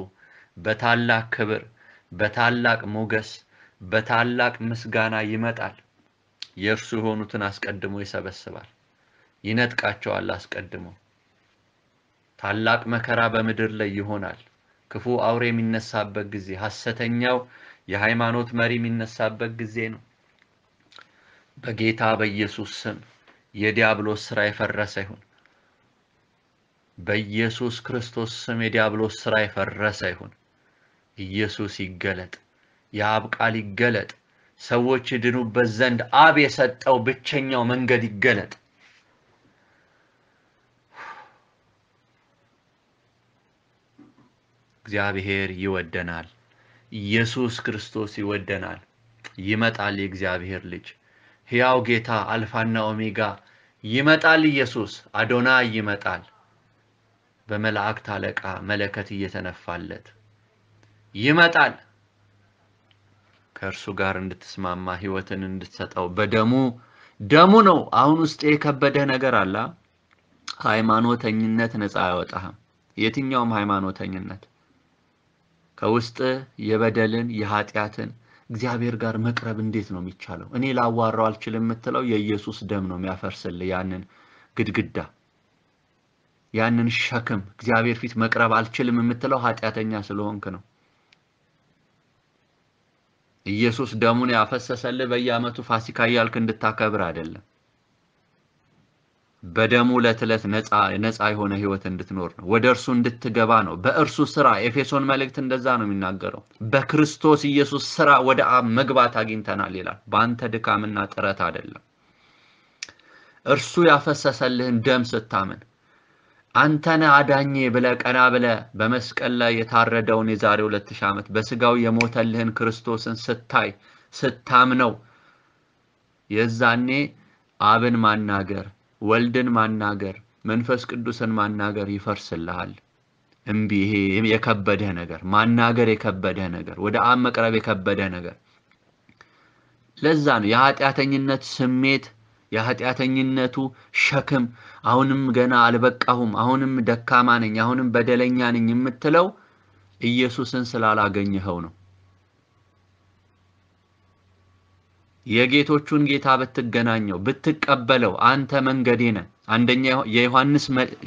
በታላቅ ክብር፣ በታላቅ ሞገስ፣ በታላቅ ምስጋና ይመጣል። የእርሱ የሆኑትን አስቀድሞ ይሰበስባል፣ ይነጥቃቸዋል አስቀድሞ። ታላቅ መከራ በምድር ላይ ይሆናል። ክፉ አውሬ የሚነሳበት ጊዜ፣ ሐሰተኛው የሃይማኖት መሪ የሚነሳበት ጊዜ ነው። በጌታ በኢየሱስ ስም የዲያብሎስ ስራ የፈረሰ ይሁን። በኢየሱስ ክርስቶስ ስም የዲያብሎስ ስራ የፈረሰ ይሁን። ኢየሱስ ይገለጥ። የአብ ቃል ይገለጥ። ሰዎች ይድኑበት ዘንድ አብ የሰጠው ብቸኛው መንገድ ይገለጥ። እግዚአብሔር ይወደናል። ኢየሱስ ክርስቶስ ይወደናል። ይመጣል የእግዚአብሔር ልጅ ሕያው ጌታ አልፋና ኦሜጋ ይመጣል። ኢየሱስ አዶና ይመጣል። በመላእክት አለቃ መለከት እየተነፋለት ይመጣል። ከእርሱ ጋር እንድትስማማ ህይወትን እንድትሰጠው በደሙ ደሙ ነው። አሁን ውስጥ የከበደህ ነገር አለ። ሃይማኖተኝነት ነፃ አያወጣህም። የትኛውም ሃይማኖተኝነት ከውስጥ የበደልን የኃጢአትን እግዚአብሔር ጋር መቅረብ እንዴት ነው የሚቻለው? እኔ ላዋራው አልችልም የምትለው የኢየሱስ ደም ነው የሚያፈርስል ያንን ግድግዳ ያንን ሸክም እግዚአብሔር ፊት መቅረብ አልችልም የምትለው ኃጢአተኛ ስለሆንክ ነው። ኢየሱስ ደሙን ያፈሰሰልህ በየዓመቱ ፋሲካ እያልክ እንድታከብር አይደለም። በደሙ ዕለት ዕለት ነፃ የሆነ ህይወት እንድትኖር ነው። ወደ እርሱ እንድትገባ ነው። በእርሱ ስራ ኤፌሶን መልእክት እንደዛ ነው የሚናገረው። በክርስቶስ ኢየሱስ ስራ ወደ አብ መግባት አግኝተናል ይላል። በአንተ ድካምና ጥረት አይደለም። እርሱ ያፈሰሰልህን ደም ስታምን አንተነ አዳኜ ብለ ቀና ብለ በመስቀል ላይ የታረደውን የዛሬ ሁለት ሺህ ዓመት በስጋው የሞተልህን ክርስቶስን ስታይ ስታምነው የዛኔ አብን ማናገር፣ ወልድን ማናገር፣ መንፈስ ቅዱስን ማናገር ይፈርስልሃል። እምቢ። ይሄ የከበደህ ነገር ማናገር፣ የከበደህ ነገር ወደ አብ መቅረብ የከበደህ ነገር ለዛ ነው የኃጢአተኝነት ስሜት የኃጢአተኝነቱ ሸክም አሁንም ገና አልበቃሁም፣ አሁንም ደካማ ነኝ፣ አሁንም በደለኛ ነኝ የምትለው ኢየሱስን ስላላገኘኸው ነው። የጌቶቹን ጌታ ብትገናኘው ብትቀበለው፣ አንተ መንገዴ ነህ። አንደኛ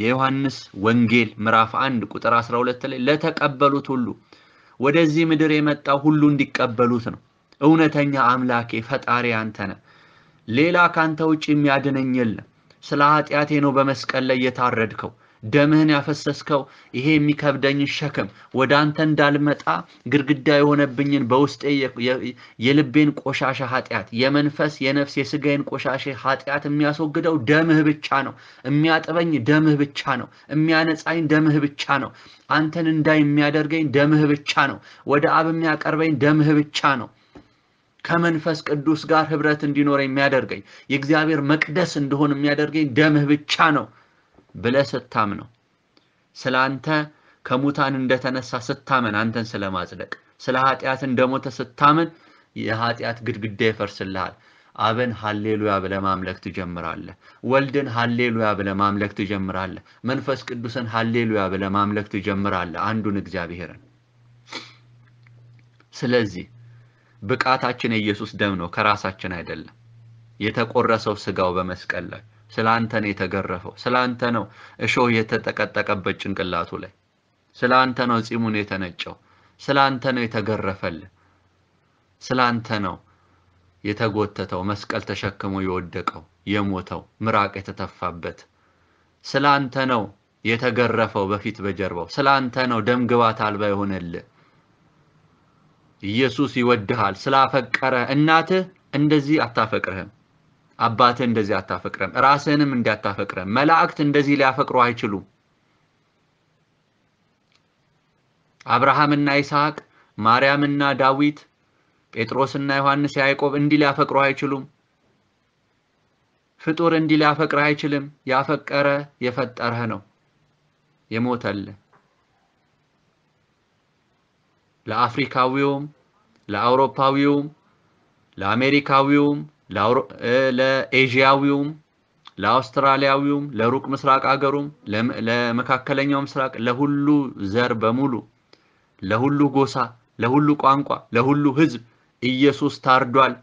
የዮሐንስ ወንጌል ምዕራፍ 1 ቁጥር 12 ላይ ለተቀበሉት ሁሉ ወደዚህ ምድር የመጣው ሁሉ እንዲቀበሉት ነው። እውነተኛ አምላኬ ፈጣሪ አንተ ነህ ሌላ ካንተ ውጭ የሚያድነኝ የለም። ስለ ኃጢአቴ ነው በመስቀል ላይ የታረድከው፣ ደምህን ያፈሰስከው። ይሄ የሚከብደኝ ሸክም ወደ አንተ እንዳልመጣ ግድግዳ የሆነብኝን በውስጤ የልቤን ቆሻሻ ኃጢአት፣ የመንፈስ የነፍስ የስጋዬን ቆሻሻ ኃጢአት የሚያስወግደው ደምህ ብቻ ነው። የሚያጥበኝ ደምህ ብቻ ነው። የሚያነጻኝ ደምህ ብቻ ነው። አንተን እንዳይ የሚያደርገኝ ደምህ ብቻ ነው። ወደ አብ የሚያቀርበኝ ደምህ ብቻ ነው። ከመንፈስ ቅዱስ ጋር ህብረት እንዲኖር የሚያደርገኝ የእግዚአብሔር መቅደስ እንደሆን የሚያደርገኝ ደምህ ብቻ ነው ብለህ ነው ስለ አንተ ከሙታን እንደተነሳ ስታመን አንተን ስለማጽደቅ ስለ ኃጢአት እንደሞተ ስታመን የኃጢአት ግድግዳ ይፈርስልሃል። አብን ሀሌሉያ ብለ ማምለክ ትጀምራለህ። ወልድን ሀሌሉያ ብለ ማምለክ ትጀምራለህ። መንፈስ ቅዱስን ሀሌሉያ ብለ ማምለክ ትጀምራለህ። አንዱን እግዚአብሔርን። ስለዚህ ብቃታችን የኢየሱስ ደም ነው፣ ከራሳችን አይደለም። የተቆረሰው ስጋው በመስቀል ላይ ስለ አንተ ነው የተገረፈው። ስለ አንተ ነው እሾህ የተጠቀጠቀበት ጭንቅላቱ ላይ። ስለ አንተ ነው ፂሙን የተነጨው። ስለ አንተ ነው የተገረፈልህ። ስለ አንተ ነው የተጎተተው፣ መስቀል ተሸክሞ የወደቀው፣ የሞተው፣ ምራቅ የተተፋበት። ስለ አንተ ነው የተገረፈው በፊት በጀርባው። ስለ አንተ ነው ደም ግባት አልባ የሆነልህ። ኢየሱስ ይወድሃል። ስላፈቀረ እናትህ እንደዚህ አታፈቅርህም። አባትህ እንደዚህ አታፈቅረም። ራስህንም እንዲህ መላእክት እንደዚህ ሊያፈቅሩ አይችሉም። አብርሃምና ይስሐቅ፣ ማርያምና ዳዊት፣ ጴጥሮስና ዮሐንስ፣ ያዕቆብ እንዲህ ሊያፈቅሩ አይችሉም። ፍጡር እንዲህ ሊያፈቅርህ አይችልም። ያፈቀረ የፈጠረህ ነው የሞተልህ ለአፍሪካዊውም ለአውሮፓዊውም ለአሜሪካዊውም ለኤዥያዊውም ለአውስትራሊያዊውም ለሩቅ ምስራቅ አገሩም ለመካከለኛው ምስራቅ ለሁሉ ዘር በሙሉ ለሁሉ ጎሳ ለሁሉ ቋንቋ ለሁሉ ህዝብ ኢየሱስ ታርዷል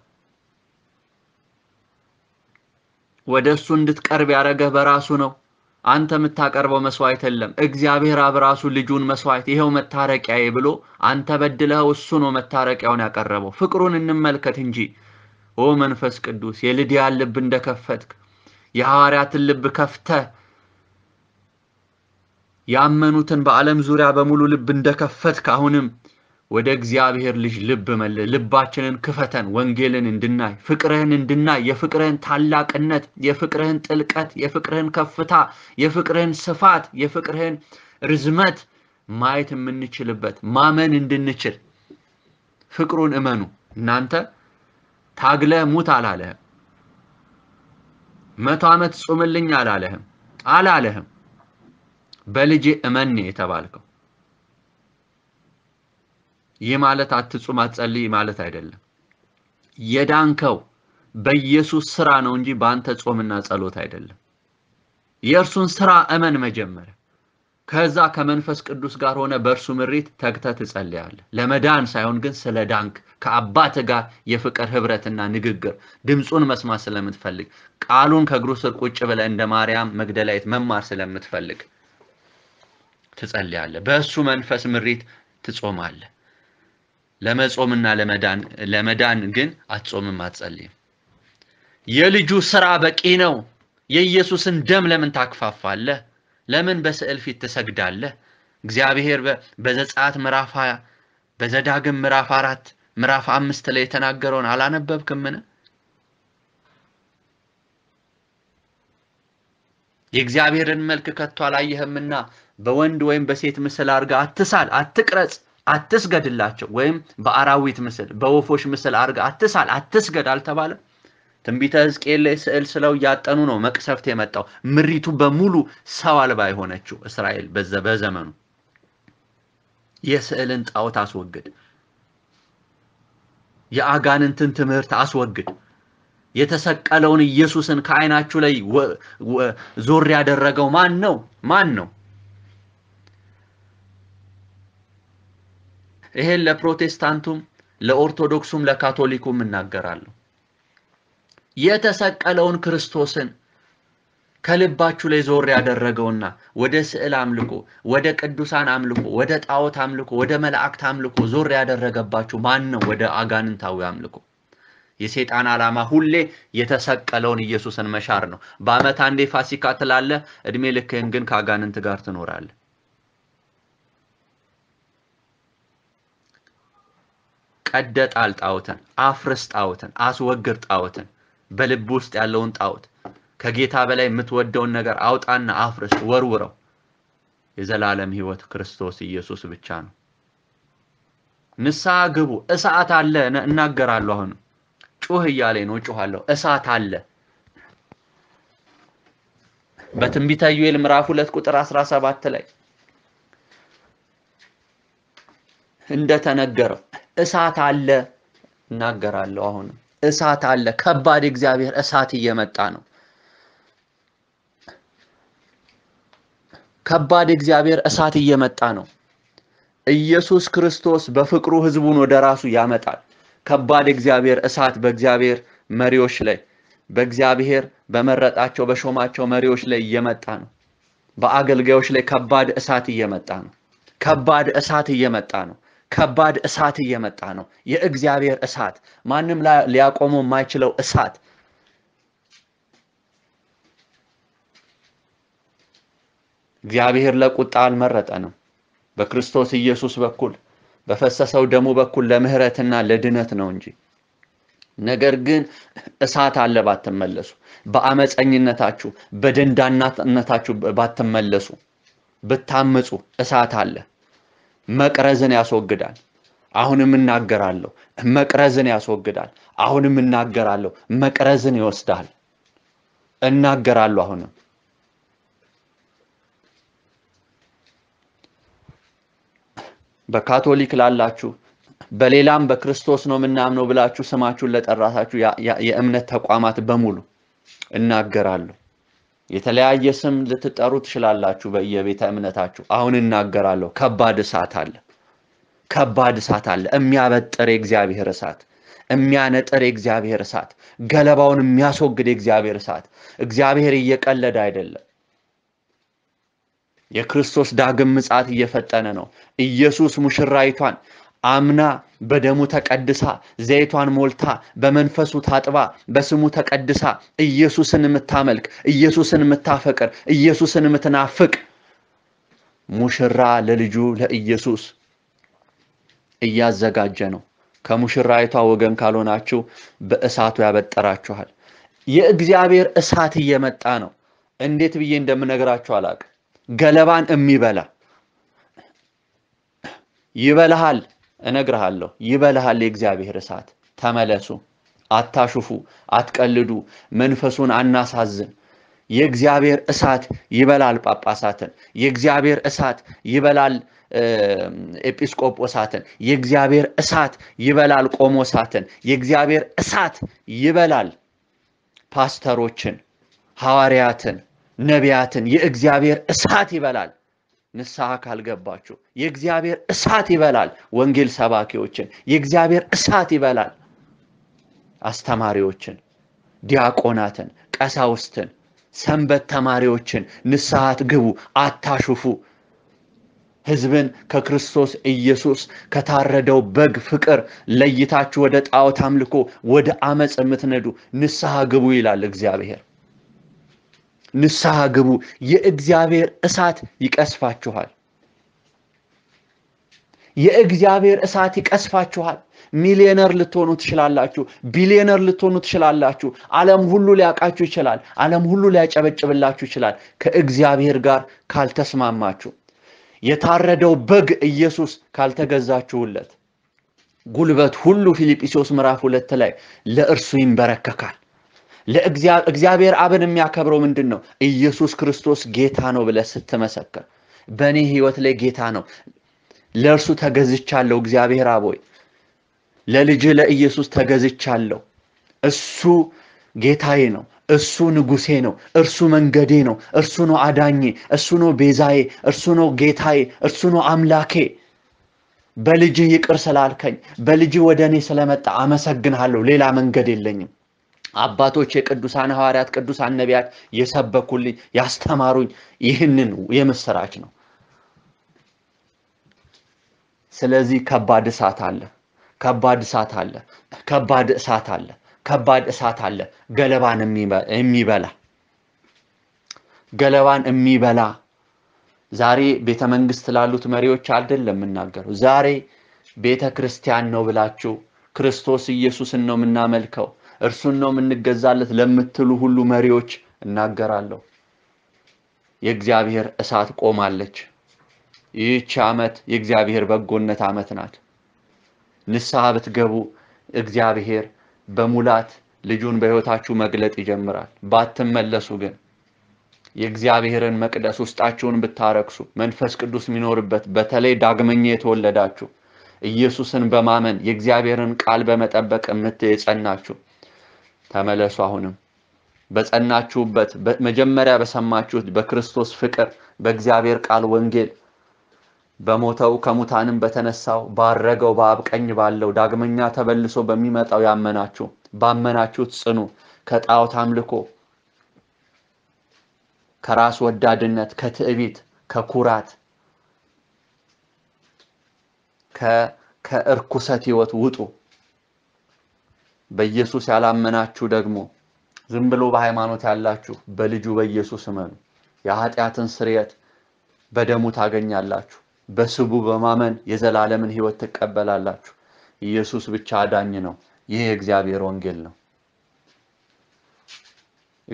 ወደ እሱ እንድትቀርብ ያደረገህ በራሱ ነው አንተ የምታቀርበው መስዋዕት የለም፣ እግዚአብሔር አብ ራሱ ልጁን መስዋዕት ይሄው መታረቂያዬ ብሎ አንተ በድለኸው እሱ ነው መታረቂያውን ያቀረበው። ፍቅሩን እንመልከት እንጂ። ኦ መንፈስ ቅዱስ የልድያን ልብ እንደከፈትክ የሐዋርያትን ልብ ከፍተህ ያመኑትን በዓለም ዙሪያ በሙሉ ልብ እንደከፈትክ አሁንም ወደ እግዚአብሔር ልጅ ልብ መለ ልባችንን ክፈተን ወንጌልን እንድናይ ፍቅርህን እንድናይ የፍቅርህን ታላቅነት፣ የፍቅርህን ጥልቀት፣ የፍቅርህን ከፍታ፣ የፍቅርህን ስፋት፣ የፍቅርህን ርዝመት ማየት የምንችልበት ማመን እንድንችል ፍቅሩን እመኑ። እናንተ ታግለ ሙት አላለህም። መቶ ዓመት ጹምልኝ አላለህም አላለህም። በልጄ እመን የተባልከው ይህ ማለት አትጹም አትጸልይ ማለት አይደለም። የዳንከው በኢየሱስ ስራ ነው እንጂ በአንተ ጾምና ጸሎት አይደለም። የእርሱን ስራ እመን መጀመሪያ። ከዛ ከመንፈስ ቅዱስ ጋር ሆነ በእርሱ ምሪት ተግተ ትጸልያለ። ለመዳን ሳይሆን ግን ስለ ዳንክ ከአባት ጋር የፍቅር ህብረትና ንግግር ድምፁን መስማት ስለምትፈልግ ቃሉን ከእግሩ ስር ቁጭ ብለ እንደ ማርያም መግደላዊት መማር ስለምትፈልግ ትጸልያለ። በእሱ መንፈስ ምሪት ትጾማለ። ለመጾምና ለመዳን ለመዳን ግን አትጾምም አትጸልይም። የልጁ ስራ በቂ ነው። የኢየሱስን ደም ለምን ታክፋፋለህ? ለምን በስዕል ፊት ትሰግዳለህ? እግዚአብሔር በዘጸአት ምዕራፍ 20 በዘዳግም ምዕራፍ አራት ምዕራፍ አምስት ላይ የተናገረውን አላነበብክምን? የእግዚአብሔርን መልክ ከቶ አላየህምና በወንድ ወይም በሴት ምስል አድርጋ አትሳል፣ አትቅረጽ። አትስገድላቸው ወይም በአራዊት ምስል በወፎች ምስል አርገ አትሳል አትስገድ አልተባለ ትንቢተ ሕዝቅኤል ላይ ስዕል ስለው እያጠኑ ነው መቅሰፍት የመጣው ምሪቱ በሙሉ ሰው አልባ የሆነችው እስራኤል በዘመኑ የስዕልን ጣዖት አስወግድ የአጋንንትን ትምህርት አስወግድ የተሰቀለውን ኢየሱስን ከዓይናችሁ ላይ ዞር ያደረገው ማን ነው ማን ነው ይሄን ለፕሮቴስታንቱም ለኦርቶዶክሱም ለካቶሊኩም እናገራለሁ። የተሰቀለውን ክርስቶስን ከልባችሁ ላይ ዞር ያደረገውና ወደ ስዕል አምልኮ፣ ወደ ቅዱሳን አምልኮ፣ ወደ ጣዖት አምልኮ፣ ወደ መላእክት አምልኮ ዞር ያደረገባችሁ ማን ነው? ወደ አጋንንታዊ አምልኮ። የሴጣን ዓላማ ሁሌ የተሰቀለውን ኢየሱስን መሻር ነው። በዓመት አንዴ ፋሲካ ትላለህ፣ እድሜ ልክህን ግን ከአጋንንት ጋር ትኖራለህ። ቀደጣል ጣዖትን፣ አፍርስ ጣዖትን፣ አስወግር ጣዖትን፣ በልብ ውስጥ ያለውን ጣዖት ከጌታ በላይ የምትወደውን ነገር አውጣና አፍርስ፣ ወርውረው። የዘላለም ህይወት ክርስቶስ ኢየሱስ ብቻ ነው። ንስሐ ግቡ። እሳት አለ፣ እናገራለሁ። አሁን ጩህ እያለኝ ነው፣ ጩኋለሁ። እሳት አለ። በትንቢተ ኢዩኤል ምዕራፍ 2 ቁጥር 17 ላይ እንደተነገረው እሳት አለ እናገራለሁ። አሁን እሳት አለ። ከባድ እግዚአብሔር እሳት እየመጣ ነው። ከባድ እግዚአብሔር እሳት እየመጣ ነው። ኢየሱስ ክርስቶስ በፍቅሩ ህዝቡን ወደ ራሱ ያመጣል። ከባድ እግዚአብሔር እሳት በእግዚአብሔር መሪዎች ላይ በእግዚአብሔር በመረጣቸው በሾማቸው መሪዎች ላይ እየመጣ ነው። በአገልጋዮች ላይ ከባድ እሳት እየመጣ ነው። ከባድ እሳት እየመጣ ነው። ከባድ እሳት እየመጣ ነው። የእግዚአብሔር እሳት፣ ማንም ሊያቆመው የማይችለው እሳት እግዚአብሔር ለቁጣ አልመረጠንም። በክርስቶስ ኢየሱስ በኩል በፈሰሰው ደሙ በኩል ለምህረትና ለድነት ነው እንጂ። ነገር ግን እሳት አለ ባትመለሱ፣ በአመፀኝነታችሁ በደንዳናነታችሁ ባትመለሱ፣ ብታምፁ እሳት አለ። መቅረዝን ያስወግዳል። አሁንም እናገራለሁ፣ መቅረዝን ያስወግዳል። አሁንም እናገራለሁ፣ መቅረዝን ይወስዳል። እናገራለሁ አሁንም በካቶሊክ ላላችሁ በሌላም በክርስቶስ ነው የምናምነው ብላችሁ ስማችሁን ለጠራታችሁ የእምነት ተቋማት በሙሉ እናገራለሁ የተለያየ ስም ልትጠሩ ትችላላችሁ በየቤተ እምነታችሁ። አሁን እናገራለሁ፣ ከባድ እሳት አለ፣ ከባድ እሳት አለ። የሚያበጥር የእግዚአብሔር እሳት፣ የሚያነጥር የእግዚአብሔር እሳት፣ ገለባውን የሚያስወግድ የእግዚአብሔር እሳት። እግዚአብሔር እየቀለደ አይደለም። የክርስቶስ ዳግም ምጽአት እየፈጠነ ነው። ኢየሱስ ሙሽራይቷን አምና በደሙ ተቀድሳ ዘይቷን ሞልታ በመንፈሱ ታጥባ በስሙ ተቀድሳ ኢየሱስን የምታመልክ ኢየሱስን የምታፈቅር ኢየሱስን የምትናፍቅ ሙሽራ ለልጁ ለኢየሱስ እያዘጋጀ ነው። ከሙሽራይቷ ወገን ካልሆናችሁ በእሳቱ ያበጠራችኋል። የእግዚአብሔር እሳት እየመጣ ነው። እንዴት ብዬ እንደምነግራችሁ አላቅ። ገለባን የሚበላ ይበላሃል። እነግርሃለሁ ይበልሃል የእግዚአብሔር እሳት። ተመለሱ፣ አታሹፉ፣ አትቀልዱ፣ መንፈሱን አናሳዝን። የእግዚአብሔር እሳት ይበላል ጳጳሳትን፣ የእግዚአብሔር እሳት ይበላል ኤጲስቆጶሳትን፣ የእግዚአብሔር እሳት ይበላል ቆሞሳትን፣ የእግዚአብሔር እሳት ይበላል ፓስተሮችን፣ ሐዋርያትን፣ ነቢያትን። የእግዚአብሔር እሳት ይበላል። ንስሐ ካልገባችሁ የእግዚአብሔር እሳት ይበላል ወንጌል ሰባኪዎችን፣ የእግዚአብሔር እሳት ይበላል አስተማሪዎችን፣ ዲያቆናትን፣ ቀሳውስትን፣ ሰንበት ተማሪዎችን። ንስሐት ግቡ፣ አታሹፉ። ህዝብን ከክርስቶስ ኢየሱስ ከታረደው በግ ፍቅር ለይታችሁ ወደ ጣዖት አምልኮ ወደ አመፅ የምትነዱ ንስሐ ግቡ ይላል እግዚአብሔር። ንስሐ ግቡ፣ የእግዚአብሔር እሳት ይቀስፋችኋል። የእግዚአብሔር እሳት ይቀስፋችኋል። ሚሊዮነር ልትሆኑ ትችላላችሁ። ቢሊዮነር ልትሆኑ ትችላላችሁ። ዓለም ሁሉ ሊያውቃችሁ ይችላል። ዓለም ሁሉ ሊያጨበጭብላችሁ ይችላል። ከእግዚአብሔር ጋር ካልተስማማችሁ፣ የታረደው በግ ኢየሱስ ካልተገዛችሁለት፣ ጉልበት ሁሉ ፊልጵስዩስ ምዕራፍ ሁለት ላይ ለእርሱ ይንበረከካል። ለእግዚአብሔር አብን የሚያከብረው ምንድን ነው? ኢየሱስ ክርስቶስ ጌታ ነው ብለህ ስትመሰክር፣ በእኔ ህይወት ላይ ጌታ ነው፣ ለእርሱ ተገዝቻለሁ። እግዚአብሔር አብ ሆይ ለልጅ ለኢየሱስ ተገዝቻለሁ። እሱ ጌታዬ ነው፣ እሱ ንጉሴ ነው፣ እርሱ መንገዴ ነው፣ እርሱ ነው አዳኜ፣ እርሱ ነው ቤዛዬ፣ እርሱ ነው ጌታዬ፣ እርሱ ነው አምላኬ። በልጅህ ይቅር ስላልከኝ፣ በልጅህ ወደ እኔ ስለመጣ አመሰግንሃለሁ። ሌላ መንገድ የለኝም። አባቶች የቅዱሳን ሐዋርያት ቅዱሳን ነቢያት የሰበኩልኝ ያስተማሩኝ ይህንን የምስራች ነው። ስለዚህ ከባድ እሳት አለ፣ ከባድ እሳት አለ፣ ከባድ እሳት አለ፣ ከባድ እሳት አለ። ገለባን የሚበላ ገለባን የሚበላ ዛሬ ቤተ መንግስት ላሉት መሪዎች አይደለም የምናገረው። ዛሬ ቤተ ክርስቲያን ነው ብላችሁ ክርስቶስ ኢየሱስን ነው የምናመልከው እርሱን ነው የምንገዛለት ለምትሉ ሁሉ መሪዎች እናገራለሁ። የእግዚአብሔር እሳት ቆማለች። ይህች ዓመት የእግዚአብሔር በጎነት ዓመት ናት። ንስሐ ብትገቡ እግዚአብሔር በሙላት ልጁን በሕይወታችሁ መግለጥ ይጀምራል። ባትመለሱ ግን የእግዚአብሔርን መቅደስ ውስጣችሁን ብታረክሱ መንፈስ ቅዱስ የሚኖርበት በተለይ ዳግመኛ የተወለዳችሁ ኢየሱስን በማመን የእግዚአብሔርን ቃል በመጠበቅ የምትጸናችሁ ተመለሱ። አሁንም በጸናችሁበት መጀመሪያ በሰማችሁት በክርስቶስ ፍቅር በእግዚአብሔር ቃል ወንጌል በሞተው ከሙታንም በተነሳው ባረገው በአብ ቀኝ ባለው ዳግመኛ ተበልሶ በሚመጣው ያመናችሁ ባመናችሁት ጽኑ። ከጣዖት አምልኮ፣ ከራስ ወዳድነት፣ ከትዕቢት፣ ከኩራት፣ ከእርኩሰት ህይወት ውጡ። በኢየሱስ ያላመናችሁ ደግሞ ዝም ብሎ በሃይማኖት ያላችሁ በልጁ በኢየሱስ እመኑ። የኃጢአትን ስርየት በደሙ ታገኛላችሁ። በስቡ በማመን የዘላለምን ሕይወት ትቀበላላችሁ። ኢየሱስ ብቻ አዳኝ ነው። ይህ የእግዚአብሔር ወንጌል ነው።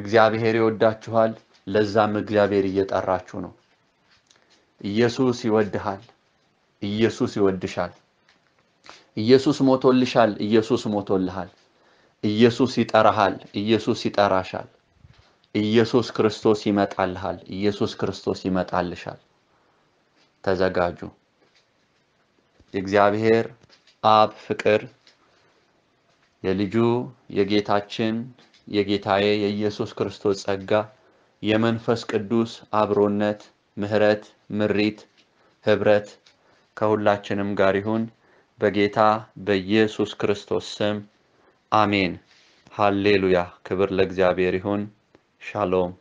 እግዚአብሔር ይወዳችኋል። ለዛም እግዚአብሔር እየጠራችሁ ነው። ኢየሱስ ይወድሃል። ኢየሱስ ይወድሻል። ኢየሱስ ሞቶልሻል። ኢየሱስ ሞቶልሃል። ኢየሱስ ይጠራሃል። ኢየሱስ ይጠራሻል። ኢየሱስ ክርስቶስ ይመጣልሃል። ኢየሱስ ክርስቶስ ይመጣልሻል። ተዘጋጁ። የእግዚአብሔር አብ ፍቅር የልጁ የጌታችን የጌታዬ የኢየሱስ ክርስቶስ ጸጋ የመንፈስ ቅዱስ አብሮነት፣ ምሕረት፣ ምሪት፣ ህብረት ከሁላችንም ጋር ይሁን በጌታ በኢየሱስ ክርስቶስ ስም አሜን። ሃሌሉያ። ክብር ለእግዚአብሔር ይሁን። ሻሎም